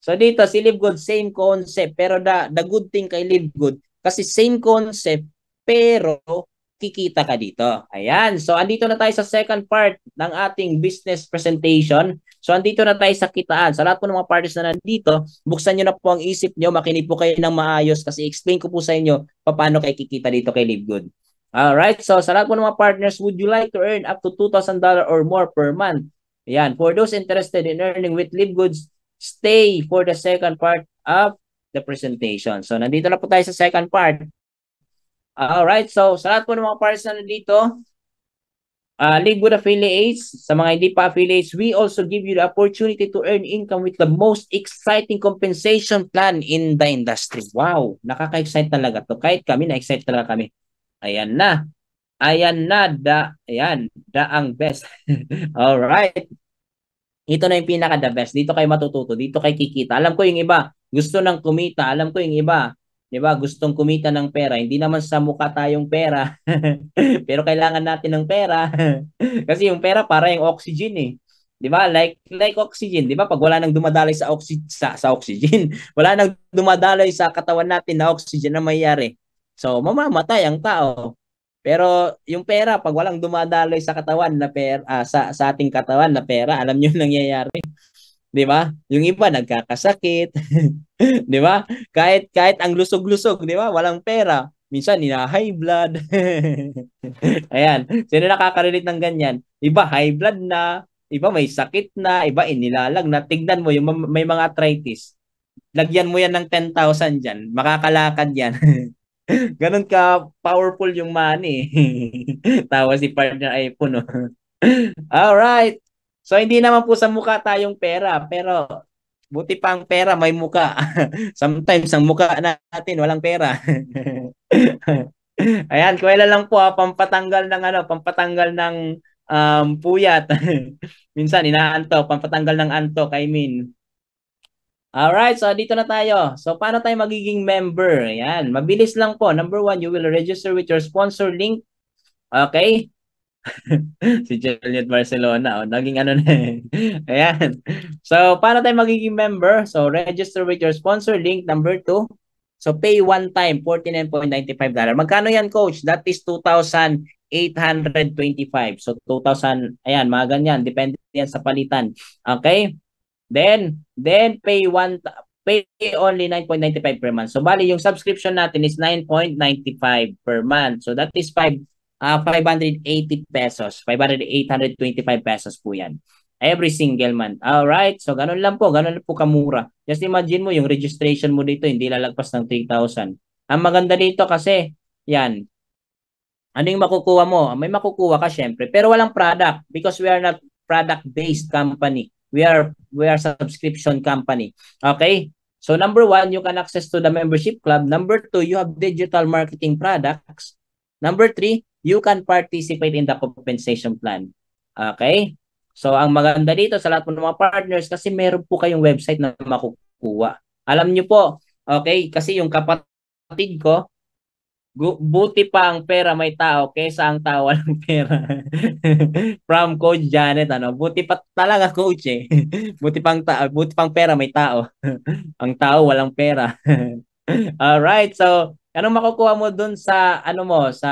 So dito, si Live Good, same concept. Pero the, the good thing kay Live Good, kasi same concept, pero kikita ka dito. Ayan. So, andito na tayo sa second part ng ating business presentation. So andito na tayo sa kitaan. Sa lahat po ng mga parties na nandito, buksan nyo na po ang isip nyo, makinig po kayo ng maayos kasi explain ko po sa inyo paano kayo kikita dito kay Livegood. Good. Alright, so sa lahat po ng mga partners, would you like to earn up to $2,000 or more per month? Yan, for those interested in earning with Live stay for the second part of the presentation. So nandito na po tayo sa second part. Alright, so sa lahat po ng mga partners na nandito, Uh, ah, Liquid affiliates, sa mga hindi pa affiliates, we also give you the opportunity to earn income with the most exciting compensation plan in the industry. Wow, nakaka-excite talaga to. Kahit kami, na-excite talaga kami. Ayan na. Ayan na, da, ayan, da ang best. All right. Ito na yung pinaka the best. Dito kayo matututo, dito kayo kikita. Alam ko yung iba, gusto nang kumita. Alam ko yung iba, 'di ba? Gustong kumita ng pera. Hindi naman sa mukha tayong pera. Pero kailangan natin ng pera. Kasi yung pera para yung oxygen eh. 'Di ba? Like like oxygen, 'di ba? Pag wala nang dumadalay sa oxygen sa, sa oxygen, wala nang dumadalay sa katawan natin na oxygen na mangyayari. So mamamatay ang tao. Pero yung pera pag walang dumadaloy sa katawan na pera ah, sa sa ating katawan na pera, alam niyo nangyayari. 'di ba? Yung iba nagkakasakit, 'di ba? Kahit kahit ang lusog-lusog, 'di ba? Walang pera. Minsan nina high blood. Ayan, sino nakaka-relate ng ganyan? Iba high blood na, iba may sakit na, iba inilalag na. Tignan mo yung may mga arthritis. Lagyan mo yan ng 10,000 diyan, makakalakad yan. Ganon ka powerful yung money. Tawa si partner iPhone. No? All right. So hindi naman po sa mukha tayong pera, pero buti pa ang pera may mukha. Sometimes ang mukha natin walang pera. Ayan, kwela lang po ha, ah, pampatanggal ng ano, pampatanggal ng um, puyat. Minsan inaantok, pampatanggal ng antok, I mean. Alright, so dito na tayo. So paano tayo magiging member? Ayan, mabilis lang po. Number one, you will register with your sponsor link. Okay? si Juliet Barcelona. O, oh, naging ano na eh. Ayan. So, paano tayo magiging member? So, register with your sponsor. Link number 2. So, pay one time, $49.95. Magkano yan, coach? That is 2,825. So, 2,000, ayan, mga ganyan. Depende yan sa palitan. Okay? Then, then pay one, pay only 9.95 per month. So, bali, yung subscription natin is 9.95 per month. So, that is 5 uh, ah, 580 pesos. 500, 825 pesos po yan. Every single month. All right. so ganun lang po. Ganun lang po kamura. Just imagine mo yung registration mo dito, hindi lalagpas ng 3,000. Ang maganda dito kasi, yan. Ano yung makukuha mo? May makukuha ka syempre. Pero walang product because we are not product-based company. We are we are subscription company. Okay? So number one, you can access to the membership club. Number two, you have digital marketing products. Number three, you can participate in the compensation plan. Okay? So, ang maganda dito sa lahat po ng mga partners kasi meron po kayong website na makukuha. Alam nyo po, okay, kasi yung kapatid ko, buti pa ang pera may tao kaysa ang tao walang pera. From Coach Janet, ano, buti pa talaga coach eh. buti pang, ta- buti pang pera may tao. ang tao walang pera. All right, so Anong makukuha mo doon sa ano mo sa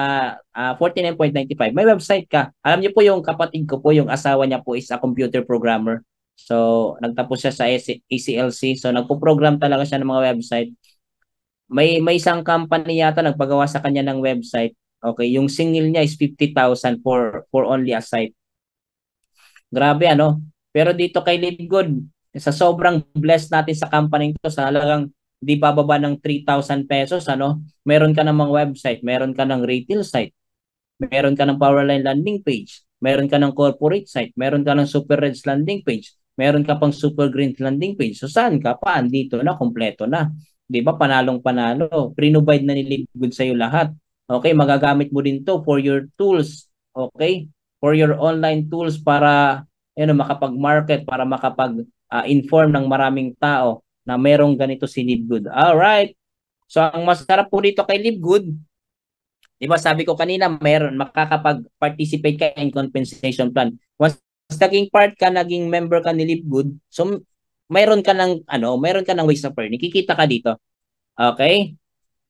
uh, ah, 49.95? May website ka. Alam niyo po yung kapatid ko po, yung asawa niya po is a computer programmer. So, nagtapos siya sa ACLC. So, nagpo-program talaga siya ng mga website. May may isang company yata nagpagawa sa kanya ng website. Okay, yung singil niya is 50,000 for for only a site. Grabe ano. Pero dito kay Live Good, sa sobrang blessed natin sa company to, sa halagang di baba ng 3,000 pesos, ano? Meron ka namang website, meron ka ng retail site, meron ka ng Powerline landing page, meron ka ng corporate site, meron ka ng Super Reds landing page, meron ka pang Super Green landing page. So saan ka pa? Andito na, kompleto na. 'Di ba? Panalong panalo. Prinovide na ni Good sa iyo lahat. Okay, magagamit mo din 'to for your tools. Okay? For your online tools para ano, makapag-market, para makapag-inform ah, uh, ng maraming tao na merong ganito si Libgood. right. So, ang masarap po dito kay Libgood, di ba sabi ko kanina, meron, makakapag-participate ka in compensation plan. Once naging part ka, naging member ka ni Libgood, so mayroon ka ng, ano, mayroon ka ng ways of earning. Kikita ka dito. Okay?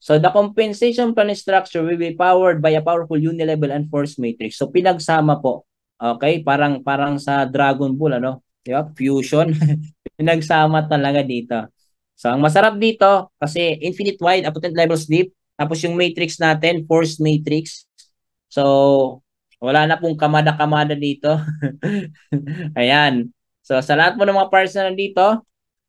So, the compensation plan structure will be powered by a powerful unilevel and force matrix. So, pinagsama po. Okay? Parang, parang sa Dragon Ball, ano? Di ba? Fusion. nagsama talaga dito. So, ang masarap dito, kasi infinite wide, appotent levels deep, tapos yung matrix natin, force matrix. So, wala na pong kamada-kamada dito. Ayan. So, sa lahat mo ng mga parts na nandito,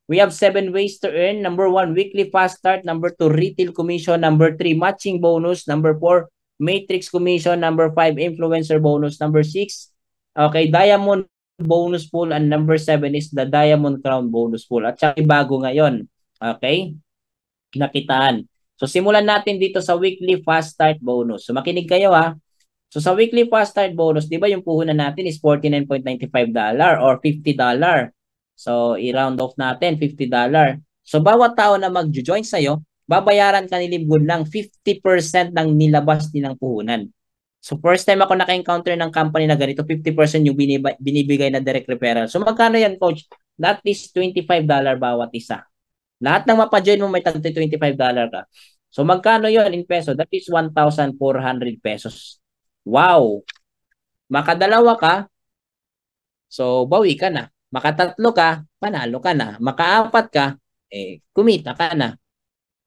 We have seven ways to earn. Number one, weekly fast start. Number two, retail commission. Number three, matching bonus. Number four, matrix commission. Number five, influencer bonus. Number six, okay, diamond bonus pool and number 7 is the diamond crown bonus pool. At saka bago ngayon. Okay? Nakitaan. So simulan natin dito sa weekly fast start bonus. So makinig kayo ha. So sa weekly fast start bonus, 'di ba yung puhunan natin is 49.95 or 50 So i-round off natin 50 So bawat tao na mag-join sa iyo, babayaran ka ni Libgood ng 50% ng nilabas nilang puhunan. So first time ako naka-encounter ng company na ganito, 50% yung binibigay na direct referral. So magkano yan, coach? That is $25 bawat isa. Lahat ng mapajoin mo may tag $25 ka. So magkano yon in peso? That is 1,400 pesos. Wow! Makadalawa ka, so bawi ka na. Makatatlo ka, panalo ka na. Makaapat ka, eh, kumita ka na.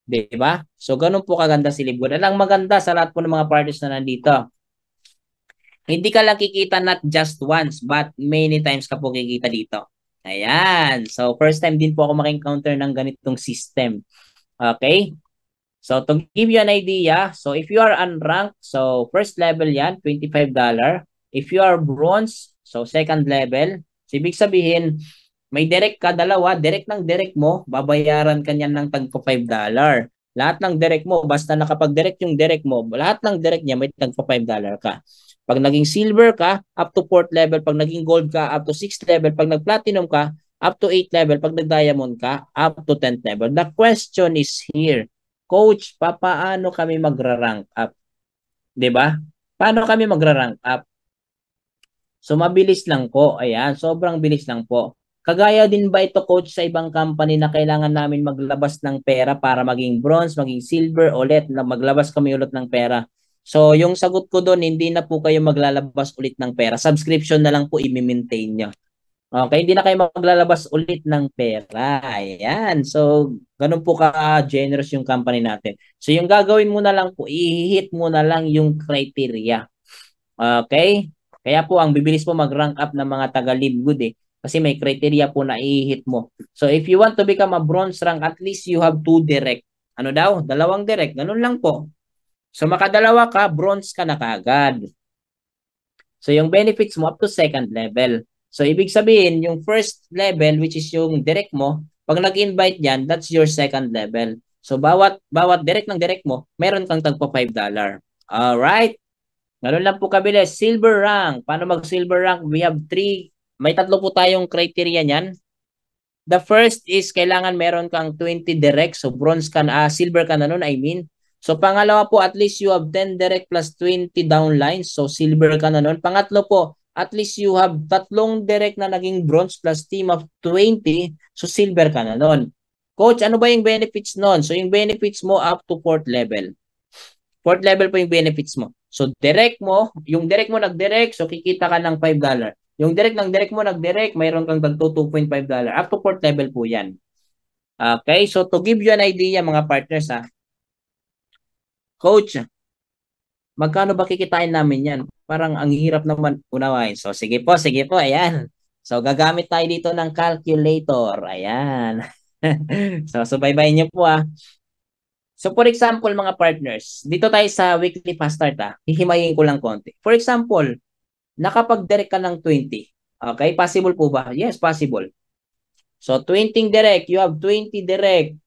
'Di ba? So ganun po kaganda si Libgo. Ang maganda sa lahat po ng mga parties na nandito hindi ka lang kikita not just once, but many times ka po kikita dito. Ayan. So, first time din po ako maka-encounter ng ganitong system. Okay? So, to give you an idea, so if you are unranked, so first level yan, $25. If you are bronze, so second level, so ibig sabihin, may direct ka dalawa, direct ng direct mo, babayaran ka niyan ng tagpo $5. Lahat ng direct mo, basta nakapag-direct yung direct mo, lahat ng direct niya may tagpo $5 ka. Pag naging silver ka, up to 4 level. Pag naging gold ka, up to 6 level. Pag nag-platinum ka, up to 8 level. Pag nag-diamond ka, up to 10 level. The question is here, Coach, paano kami magra-rank up? ba? Diba? Paano kami magra-rank up? So, mabilis lang po. Ayan, sobrang bilis lang po. Kagaya din ba ito, coach, sa ibang company na kailangan namin maglabas ng pera para maging bronze, maging silver, ulit, na maglabas kami ulit ng pera? So, yung sagot ko doon, hindi na po kayo maglalabas ulit ng pera. Subscription na lang po i-maintain nyo. Okay, hindi na kayo maglalabas ulit ng pera. Ayan. So, ganun po ka-generous yung company natin. So, yung gagawin mo na lang po, i-hit mo na lang yung criteria. Okay? Kaya po, ang bibilis po mag-rank up ng mga taga-live good eh. Kasi may criteria po na i-hit mo. So, if you want to become a bronze rank, at least you have two direct. Ano daw? Dalawang direct. Ganun lang po. So makadalawa ka, bronze ka na kaagad. So yung benefits mo up to second level. So ibig sabihin, yung first level which is yung direct mo, pag nag-invite yan, that's your second level. So bawat bawat direct ng direct mo, meron kang tagpa $5. All right. Ganun lang po kabilis. Silver rank. Paano mag silver rank? We have three. May tatlo po tayong criteria niyan. The first is kailangan meron kang 20 direct. So bronze ka na, uh, silver ka na nun, I mean. So pangalawa po, at least you have 10 direct plus 20 downlines. So silver ka na nun. Pangatlo po, at least you have tatlong direct na naging bronze plus team of 20. So silver ka na nun. Coach, ano ba yung benefits nun? So yung benefits mo up to fourth level. Fourth level po yung benefits mo. So direct mo, yung direct mo nag-direct, so kikita ka ng $5. Yung direct ng direct mo nag-direct, mayroon kang dagto $2.5. Up to fourth level po yan. Okay, so to give you an idea mga partners ha, Coach, magkano ba kikitain namin yan? Parang ang hirap naman unawain. So, sige po, sige po, ayan. So, gagamit tayo dito ng calculator. Ayan. so, subaybayin niyo po ah. So, for example, mga partners, dito tayo sa weekly fast start ah. Hihimayin ko lang konti. For example, nakapag-direct ka ng 20. Okay, possible po ba? Yes, possible. So, 20 direct, you have 20 direct.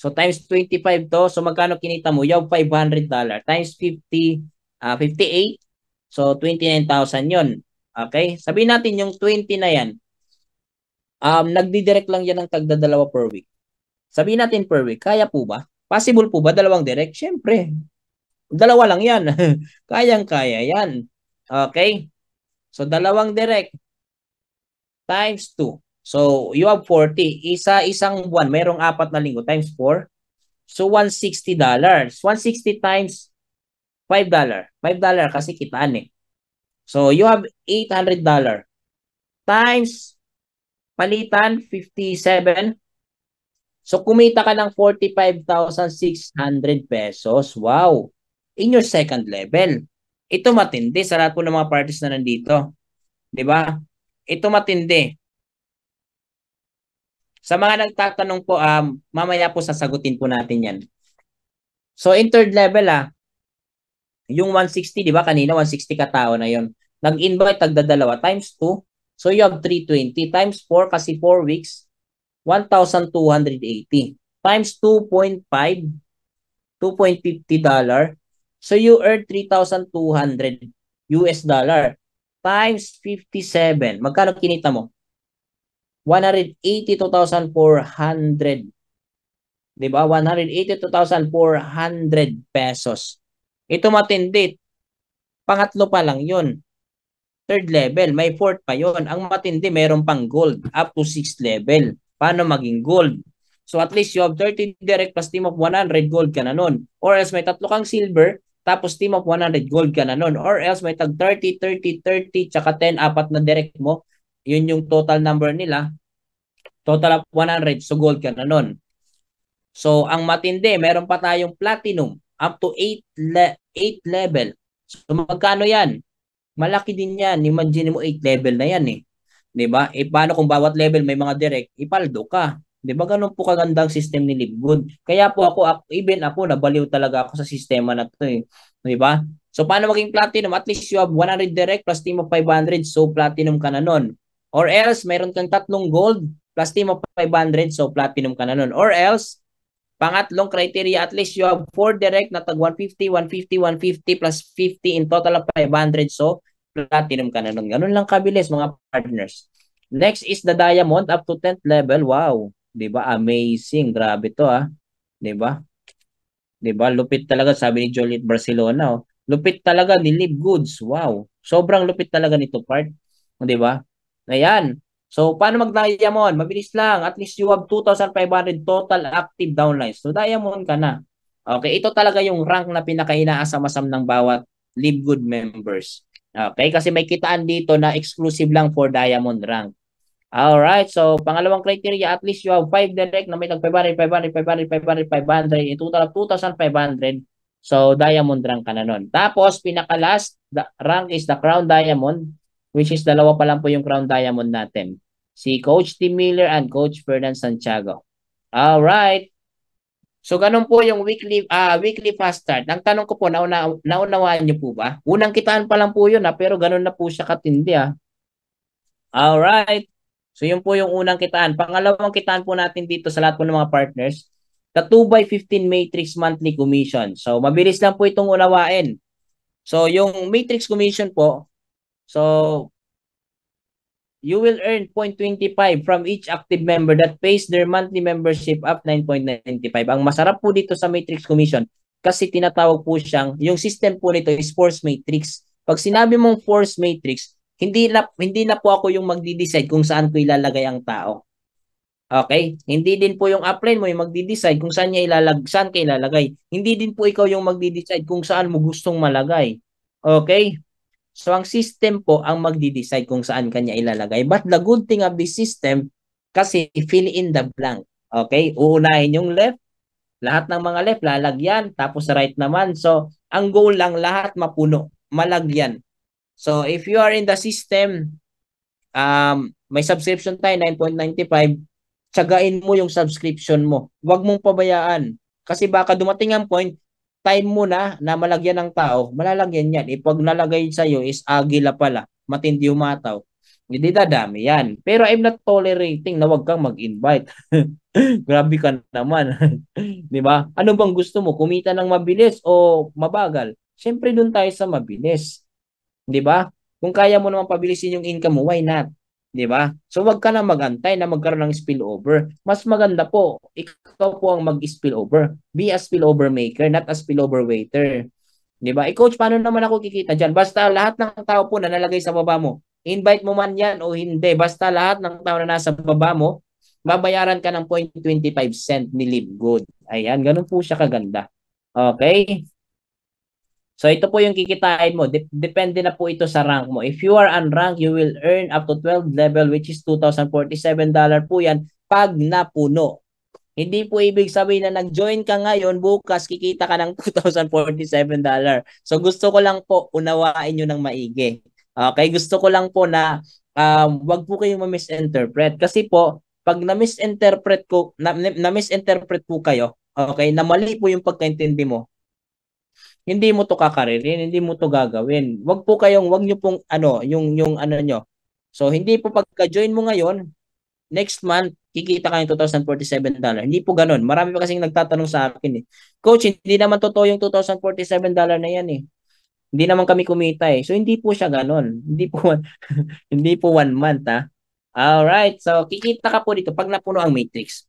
So times 25 to, so magkano kinita mo? Yaw $500 times 50, uh, 58. So 29,000 yon. Okay? Sabihin natin yung 20 na yan. Um, nagdidirect lang yan ng tagdadalawa per week. Sabihin natin per week, kaya po ba? Possible po ba dalawang direct? Siyempre. Dalawa lang yan. Kayang-kaya yan. Okay? So dalawang direct times 2. So, you have 40. Isa-isang buwan, mayroong apat na linggo times 4. So, $160. $160 times $5. $5 kasi kitaan eh. So, you have $800 times palitan 57. So, kumita ka ng 45,600 pesos. Wow! In your second level. Ito matindi sa lahat po ng mga parties na nandito. ba? Diba? Ito matindi sa mga nagtatanong po, um, mamaya po sasagutin po natin yan. So in third level ah, yung 160, di ba kanina 160 katao na yon. Nag-invite tagdadalawa times 2. So you have 320 times 4 kasi 4 weeks, 1,280 times 2.5, 2.50 So you earn 3,200 US dollar times 57. Magkano kinita mo? 182,400. 'Di ba? 182,400 pesos. Ito matindi. Pangatlo pa lang 'yon. Third level, may fourth pa 'yon. Ang matindi, meron pang gold up to sixth level. Paano maging gold? So at least you have 30 direct plus team of 100 gold ka na nun. Or else may tatlo kang silver tapos team of 100 gold ka na nun. Or else may tag 30, 30, 30, tsaka 10, apat na direct mo yun yung total number nila. Total of 100. So gold ka na nun. So ang matindi, meron pa tayong platinum up to 8 le- 8 level. So magkano 'yan? Malaki din 'yan. Imagine mo 8 level na 'yan eh. 'Di ba? E paano kung bawat level may mga direct, ipaldo ka. 'Di ba ganun po kaganda ang system ni Libgood. Kaya po ako even ako nabaliw talaga ako sa sistema na 'to eh. 'Di ba? So paano maging platinum? At least you have 100 direct plus team of 500. So platinum ka na nun. Or else, meron kang tatlong gold plus team of 500, so platinum ka na nun. Or else, pangatlong criteria, at least you have four direct na tag 150, 150, 150 plus 50 in total of 500, so platinum ka na nun. Ganun lang kabilis mga partners. Next is the diamond up to 10th level. Wow, 'di ba? Amazing, grabe 'to ah. 'Di ba? 'Di ba? Lupit talaga sabi ni Joliet Barcelona. Oh. Lupit talaga ni Live Goods. Wow. Sobrang lupit talaga nito part. 'Di ba? Ayan. So, paano mag-diamond? Mabilis lang. At least you have 2,500 total active downlines. So, diamond ka na. Okay, ito talaga yung rank na pinaka-inaasam-asam ng bawat Live Good members. Okay, kasi may kitaan dito na exclusive lang for diamond rank. Alright, so pangalawang criteria, at least you have 5 direct na may nag 500, 500, 500, 500, 500, Ito total 2,500. So, diamond rank ka na nun. Tapos, pinaka-last rank is the crown diamond which is dalawa pa lang po yung crown diamond natin. Si Coach Tim Miller and Coach Fernand Santiago. All right. So ganun po yung weekly uh, weekly fast start. Ang tanong ko po, nauna, naunawaan niyo po ba? Unang kitaan pa lang po yun ha, ah, pero ganun na po siya katindi ha. Ah. All right. So yun po yung unang kitaan. Pangalawang kitaan po natin dito sa lahat po ng mga partners, the 2 by 15 matrix monthly commission. So mabilis lang po itong unawain. So yung matrix commission po, So, you will earn 0.25 from each active member that pays their monthly membership up 9.95. Ang masarap po dito sa matrix commission kasi tinatawag po siyang, yung system po nito is force matrix. Pag sinabi mong force matrix, hindi na, hindi na po ako yung magdi-decide kung saan ko ilalagay ang tao. Okay? Hindi din po yung upline mo yung magdi-decide kung saan niya ilalag, saan ka ilalagay. Hindi din po ikaw yung magdi-decide kung saan mo gustong malagay. Okay? So ang system po ang magdi-decide kung saan kanya ilalagay. But the good thing of this system, kasi fill in the blank. Okay? Uunahin yung left, lahat ng mga left lalagyan, tapos right naman. So ang goal lang lahat mapuno, malagyan. So if you are in the system, um, may subscription tayo, 9.95, tsagain mo yung subscription mo. Huwag mong pabayaan. Kasi baka dumating ang point, time mo na na malagyan ng tao, malalagyan yan. Eh, pag nalagay sa'yo is agila pala, matindi umataw. Hindi dadami yan. Pero I'm not tolerating na wag kang mag-invite. Grabe ka naman. di ba? Ano bang gusto mo? Kumita ng mabilis o mabagal? Siyempre doon tayo sa mabilis. Di ba? Kung kaya mo naman pabilisin yung income mo, why not? 'di ba? So wag ka lang magantay na magkaroon ng spillover. Mas maganda po, ikaw po ang mag-spillover. Be a spillover maker, not a spillover waiter. 'Di ba? Eh coach, paano naman ako kikita diyan? Basta lahat ng tao po na nalagay sa baba mo, invite mo man 'yan o hindi, basta lahat ng tao na nasa baba mo, babayaran ka ng 0.25 cent ni Live Good. Ayan, ganun po siya kaganda. Okay? So ito po yung kikitain mo. Dep- depende na po ito sa rank mo. If you are unranked, you will earn up to 12 level which is $2,047 po yan pag napuno. Hindi po ibig sabihin na nag-join ka ngayon, bukas kikita ka ng $2,047. So gusto ko lang po unawain nyo ng maigi. Okay, gusto ko lang po na um, wag po kayong ma-misinterpret. Kasi po, pag na-misinterpret ko, na, na-misinterpret po kayo, okay, na mali po yung pagkaintindi mo, hindi mo to kakarilin, hindi mo to gagawin. Wag po kayong wag niyo pong ano, yung yung ano niyo. So hindi po pagka-join mo ngayon, next month kikita ka ng 2047 Hindi po ganoon. Marami pa kasing nagtatanong sa akin eh. Coach, hindi naman totoo yung 2047 na yan eh. Hindi naman kami kumita eh. So hindi po siya ganoon. Hindi po hindi po one month ha. Ah. All right. So kikita ka po dito pag napuno ang matrix.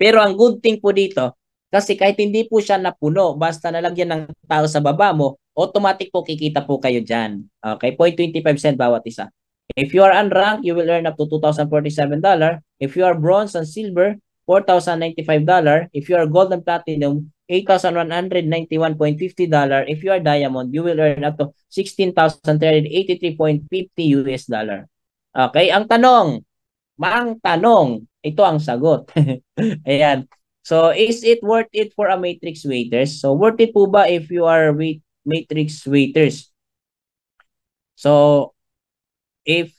Pero ang good thing po dito, kasi kahit hindi po siya napuno, basta nalagyan ng tao sa baba mo, automatic po kikita po kayo dyan. Okay, 0.25 cent bawat isa. If you are unranked, you will earn up to $2,047. If you are bronze and silver, $4,095. If you are gold and platinum, $8,191.50. If you are diamond, you will earn up to 16,383.50 US dollar. Okay, ang tanong, maang tanong, ito ang sagot. Ayan. So, is it worth it for a matrix waiters? So, worth it po ba if you are with matrix waiters? So, if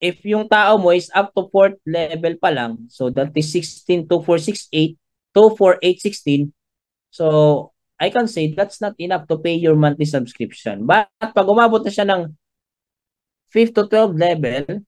if yung tao mo is up to fourth level pa lang, so that is 16. So, I can say that's not enough to pay your monthly subscription. But pag umabot na siya ng 5 to 12 level,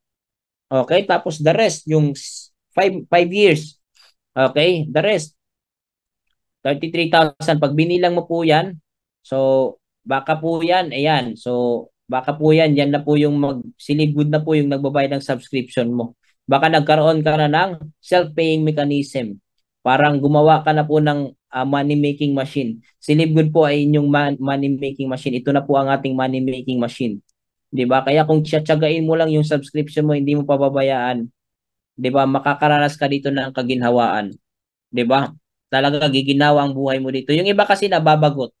Okay? Tapos the rest, yung 5 years. Okay? The rest, 33,000. Pag binilang mo po yan, so baka po yan, ayan. So baka po yan, yan na po yung magsiligod na po yung nagbabayad ng subscription mo. Baka nagkaroon ka na ng self-paying mechanism. Parang gumawa ka na po ng uh, ah, money-making machine. Silibgood po ay inyong money-making machine. Ito na po ang ating money-making machine. 'Di ba? Kaya kung tiyatagain mo lang yung subscription mo, hindi mo pababayaan. 'Di ba? Makakaranas ka dito ng kaginhawaan. 'Di ba? Talaga giginawa ang buhay mo dito. Yung iba kasi nababagot.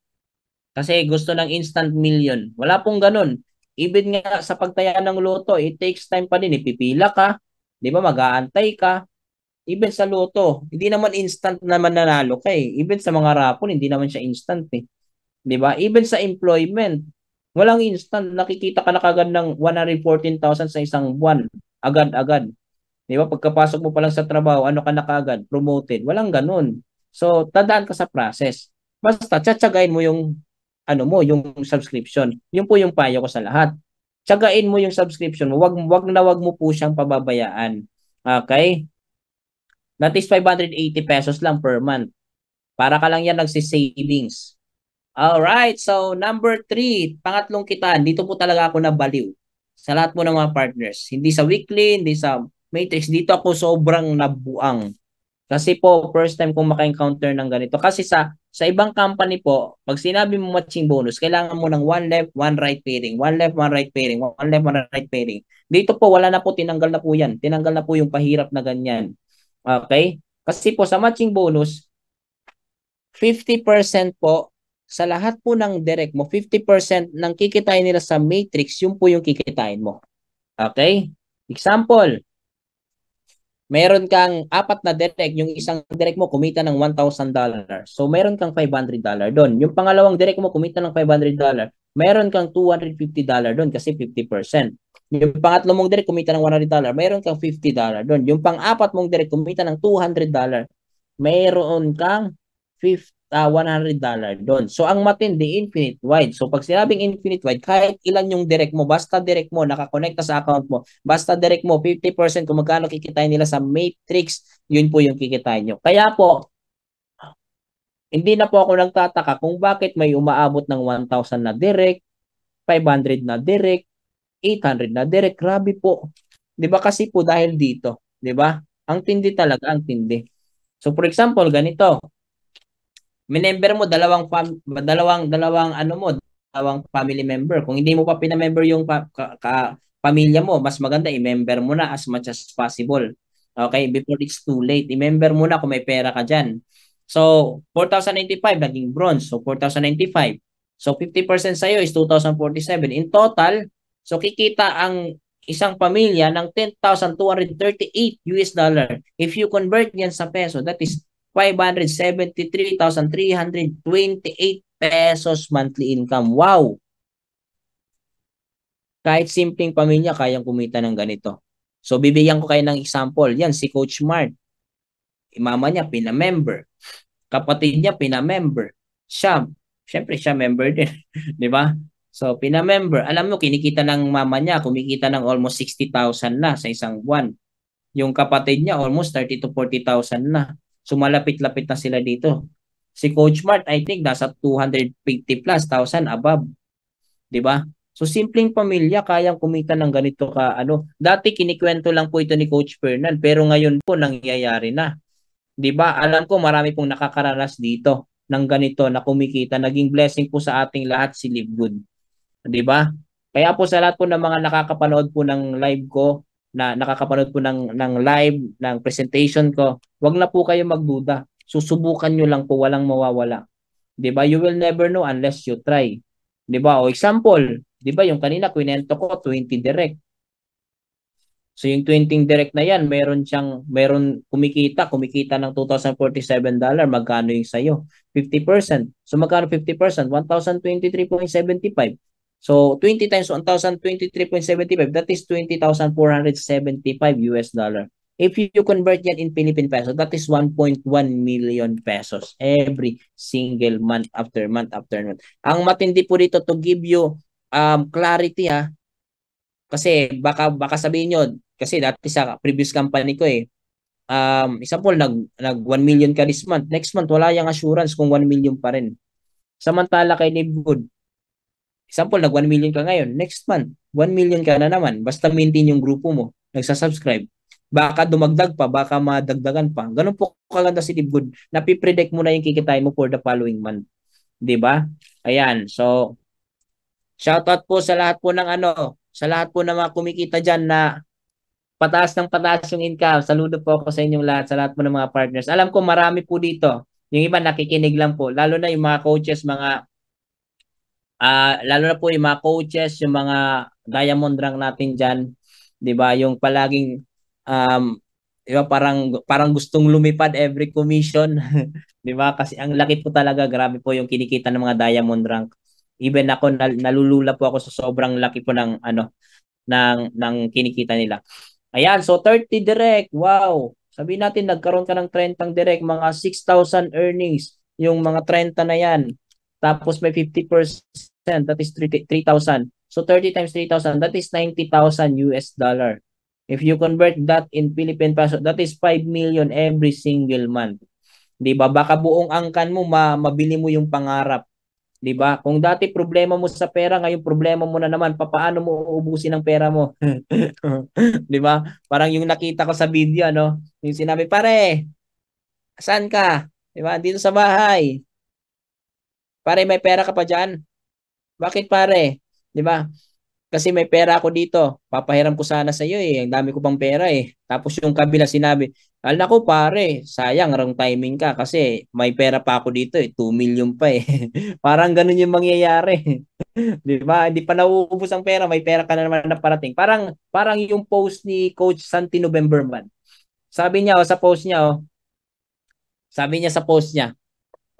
Kasi gusto ng instant million. Wala pong ganun. Even nga sa pagtaya ng loto, it takes time pa din. Ipipila ka. 'Di ba? Mag-aantay ka. Even sa loto, hindi naman instant naman nanalo ka eh. Even sa mga rapon, hindi naman siya instant eh. 'Di ba? Even sa employment, Walang instant, nakikita ka na kagad ng 114,000 sa isang buwan. Agad-agad. Di ba? Pagkapasok mo pa lang sa trabaho, ano ka na kagad? Promoted. Walang ganun. So, tandaan ka sa process. Basta, tsatsagain mo yung, ano mo, yung subscription. Yun po yung payo ko sa lahat. Tsagain mo yung subscription. Wag, wag na wag mo po siyang pababayaan. Okay? That is 580 pesos lang per month. Para ka lang yan nagsisavings. All right, so number three, pangatlong kita, dito po talaga ako nabaliw sa lahat po ng mga partners. Hindi sa weekly, hindi sa matrix. Dito ako sobrang nabuang. Kasi po, first time kong maka-encounter ng ganito. Kasi sa sa ibang company po, pag sinabi mo matching bonus, kailangan mo ng one left, one right pairing, one left, one right pairing, one left, one right pairing. Dito po, wala na po, tinanggal na po yan. Tinanggal na po yung pahirap na ganyan. Okay? Kasi po, sa matching bonus, 50% po sa lahat po ng direct mo, 50% ng kikitain nila sa matrix, yun po yung kikitain mo. Okay? Example, meron kang apat na direct, yung isang direct mo kumita ng $1,000. So, meron kang $500 doon. Yung pangalawang direct mo kumita ng $500, meron kang $250 doon kasi 50%. Yung pangatlo mong direct kumita ng $100, meron kang $50 doon. Yung pang-apat mong direct kumita ng $200, meron kang 50 uh, ah, $100 doon. So ang matindi infinite wide. So pag sinabing infinite wide, kahit ilan yung direct mo, basta direct mo nakakonekta sa account mo, basta direct mo 50% kung magkano kikitain nila sa matrix, yun po yung kikitain nyo. Kaya po hindi na po ako nagtataka kung bakit may umaabot ng 1,000 na direct, 500 na direct, 800 na direct. Grabe po. 'Di ba kasi po dahil dito, 'di ba? Ang tindi talaga, ang tindi. So for example, ganito minember mo dalawang fam, dalawang dalawang ano mo, dalawang family member. Kung hindi mo pa pina-member yung pa, ka, ka, pamilya mo, mas maganda i-member mo na as much as possible. Okay, before it's too late, i-member mo na kung may pera ka diyan. So, 4,095 naging bronze. So, 4,095. So, 50% sa iyo is 2,047. In total, so kikita ang isang pamilya ng 10,238 US dollar. If you convert yan sa peso, that is 573,328 pesos monthly income. Wow! Kahit simpleng pamilya, kayang kumita ng ganito. So, bibigyan ko kayo ng example. Yan, si Coach Mark. Mama niya, pinamember. Kapatid niya, pinamember. Siya, syempre siya member din. Di ba? So, pinamember. Alam mo, kinikita ng mama niya, kumikita ng almost 60,000 na sa isang buwan. Yung kapatid niya, almost 30 to 40,000 na sumalapit lapit na sila dito. Si Coach Mart, I think nasa 250 plus 1,000 above. 'Di ba? So simpleng pamilya kayang kumita ng ganito ka ano. Dati kinikwento lang po ito ni Coach Fernand pero ngayon po nangyayari na. 'Di ba? Alam ko marami pong nakakaranas dito ng ganito na kumikita. Naging blessing po sa ating lahat si Live Good. 'Di ba? Kaya po sa lahat po ng mga nakakapanood po ng live ko, na nakakapanood po ng, ng live, ng presentation ko, wag na po kayo magduda. Susubukan nyo lang po, walang mawawala. ba diba? You will never know unless you try. ba diba? O example, ba diba yung kanina kwento ko, 20 direct. So yung 20 direct na yan, meron siyang, meron kumikita, kumikita ng $2,047, magkano yung sa'yo? 50%. So magkano 50%? 1,023.75. So 20 times 1,000, 23.75, that is 20,475 US dollar. If you convert yan in Philippine peso, that is 1.1 million pesos every single month after month after month. Ang matindi po dito to give you um, clarity ha, kasi baka baka sabihin niyo kasi dati sa previous company ko eh um example nag nag 1 million ka this month next month wala yang assurance kung 1 million pa rin samantala kay Nibgood, Example, nag 1 million ka ngayon. Next month, 1 million ka na naman. Basta maintain yung grupo mo. Nagsasubscribe. Baka dumagdag pa, baka madagdagan pa. Ganun po kaganda si Libgood. Napipredict mo na yung kikitain mo for the following month. 'Di ba? Ayan. So, shoutout po sa lahat po ng ano, sa lahat po ng mga kumikita diyan na pataas ng pataas yung income. Saludo po ako sa inyong lahat, sa lahat po ng mga partners. Alam ko marami po dito. Yung iba nakikinig lang po, lalo na yung mga coaches, mga uh, lalo na po yung mga coaches, yung mga diamond rank natin diyan, 'di ba? Yung palaging um di ba, parang parang gustong lumipad every commission, 'di ba? Kasi ang laki po talaga, grabe po yung kinikita ng mga diamond rank. Even ako nal- nalulula po ako sa sobrang laki po ng ano ng ng kinikita nila. Ayan, so 30 direct. Wow. Sabihin natin nagkaroon ka ng 30 direct, mga 6,000 earnings yung mga 30 na 'yan. Tapos may 50% that is 3,000. So 30 times 3,000, that is 90,000 US dollar. If you convert that in Philippine peso, that is 5 million every single month. 'Di ba? Baka buong angkan mo ma mabili mo yung pangarap. 'Di ba? Kung dati problema mo sa pera, ngayon problema mo na naman papaano mo uubusin ang pera mo. 'Di ba? Parang yung nakita ko sa video, no? Yung sinabi, "Pare, saan ka?" 'Di ba? Dito sa bahay. Pare, may pera ka pa diyan? Bakit pare? 'Di ba? Kasi may pera ako dito. Papahiram ko sana sa iyo eh. Ang dami ko pang pera eh. Tapos yung kabila sinabi, "Al nako pare, sayang wrong timing ka kasi may pera pa ako dito eh. 2 million pa eh." Parang ganun yung mangyayari. 'Di ba? Hindi pa nauubos ang pera, may pera ka na naman na parating. Parang parang yung post ni Coach Santi Novemberman. Sabi niya oh, sa post niya oh, sabi niya sa post niya,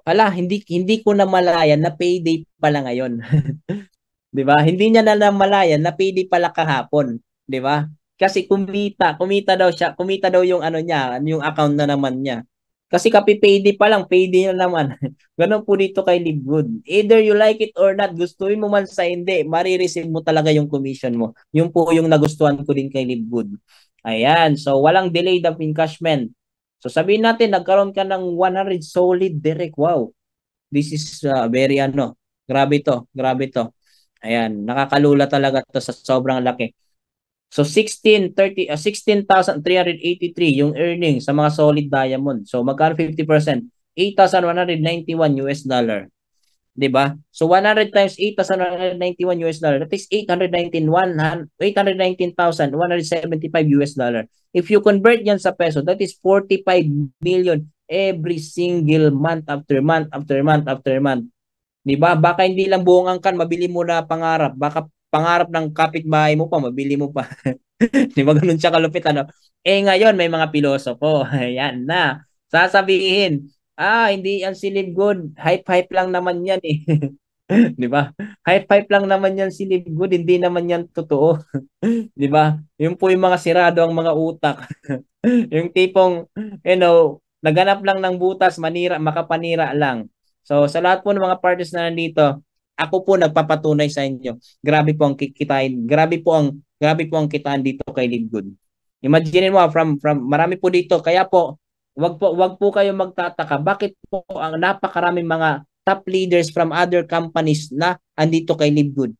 ala, hindi hindi ko na malayan na payday pala ngayon. 'Di ba? Hindi niya na malayan na payday pala kahapon, 'di ba? Kasi kumita, kumita daw siya, kumita daw yung ano niya, yung account na naman niya. Kasi kapi payday pa lang, payday na naman. Ganun po dito kay Libgood. Either you like it or not, gustuin mo man sa hindi, marireceive mo talaga yung commission mo. Yung po yung nagustuhan ko din kay Libgood. Ayan, so walang delayed ang encashment. So sabihin natin, nagkaroon ka ng 100 solid direct. Wow. This is uh, very ano. Grabe to. Grabe to. Ayan. Nakakalula talaga to sa sobrang laki. So 16, 30, uh, 16,383 yung earning sa mga solid diamond. So magkano 50%? 8,191 US dollar. 'di ba? So 100 times 8 plus 191 US dollar. That is 819 819,175 US dollar. If you convert 'yan sa peso, that is 45 million every single month after month after month after month. 'Di ba? Baka hindi lang buong angkan mabili mo na pangarap, baka pangarap ng kapitbahay mo pa, mabili mo pa. 'Di ba ganun siya kalupit ano? Eh ngayon may mga piloso po. Ayun na. Sasabihin, Ah, hindi yan si Livgood. Hype-hype lang naman yan eh. 'Di ba? Hype-hype lang naman yan si Livgood, hindi naman yan totoo. 'Di ba? Yung po yung mga sirado ang mga utak. yung tipong, you know, naganap lang ng butas, manira, makapanira lang. So, sa lahat po ng mga parties na nandito, ako po nagpapatunay sa inyo. Grabe po ang kikitain, grabe po ang grabe po ang kitaan dito kay Livgood. Imagine mo ah, from from marami po dito kaya po Wag po wag po kayong magtataka bakit po ang napakaraming mga top leaders from other companies na andito kay Livegood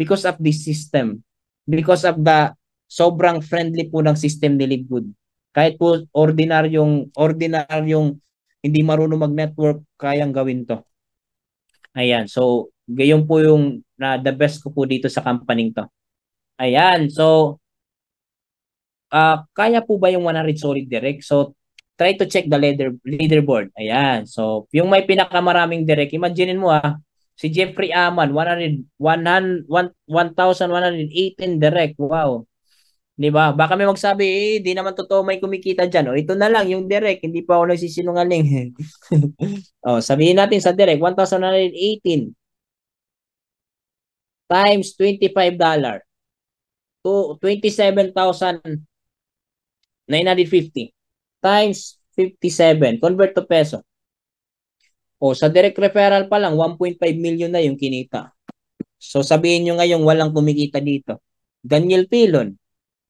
because of this system. Because of the sobrang friendly po ng system ni Livegood. Kahit po ordinaryong ordinaryong hindi marunong mag-network, kayang gawin to. Ayan, so gayon po yung na the best ko po dito sa company to. Ayan, so uh, kaya po ba yung 100 solid direct? So try to check the leader, leaderboard. Ayan. So, yung may pinakamaraming direct, imagine mo ah, si Jeffrey Aman, 100, 100, 1,118 direct. Wow. Di ba? Baka may magsabi, eh, di naman totoo may kumikita dyan. O, ito na lang, yung direct. Hindi pa ako nagsisinungaling. o, sabihin natin sa direct, 1,118 times $25 to $27,950 times 57. Convert to peso. O sa direct referral pa lang, 1.5 million na yung kinita. So sabihin nyo ngayon, walang kumikita dito. Daniel Pilon,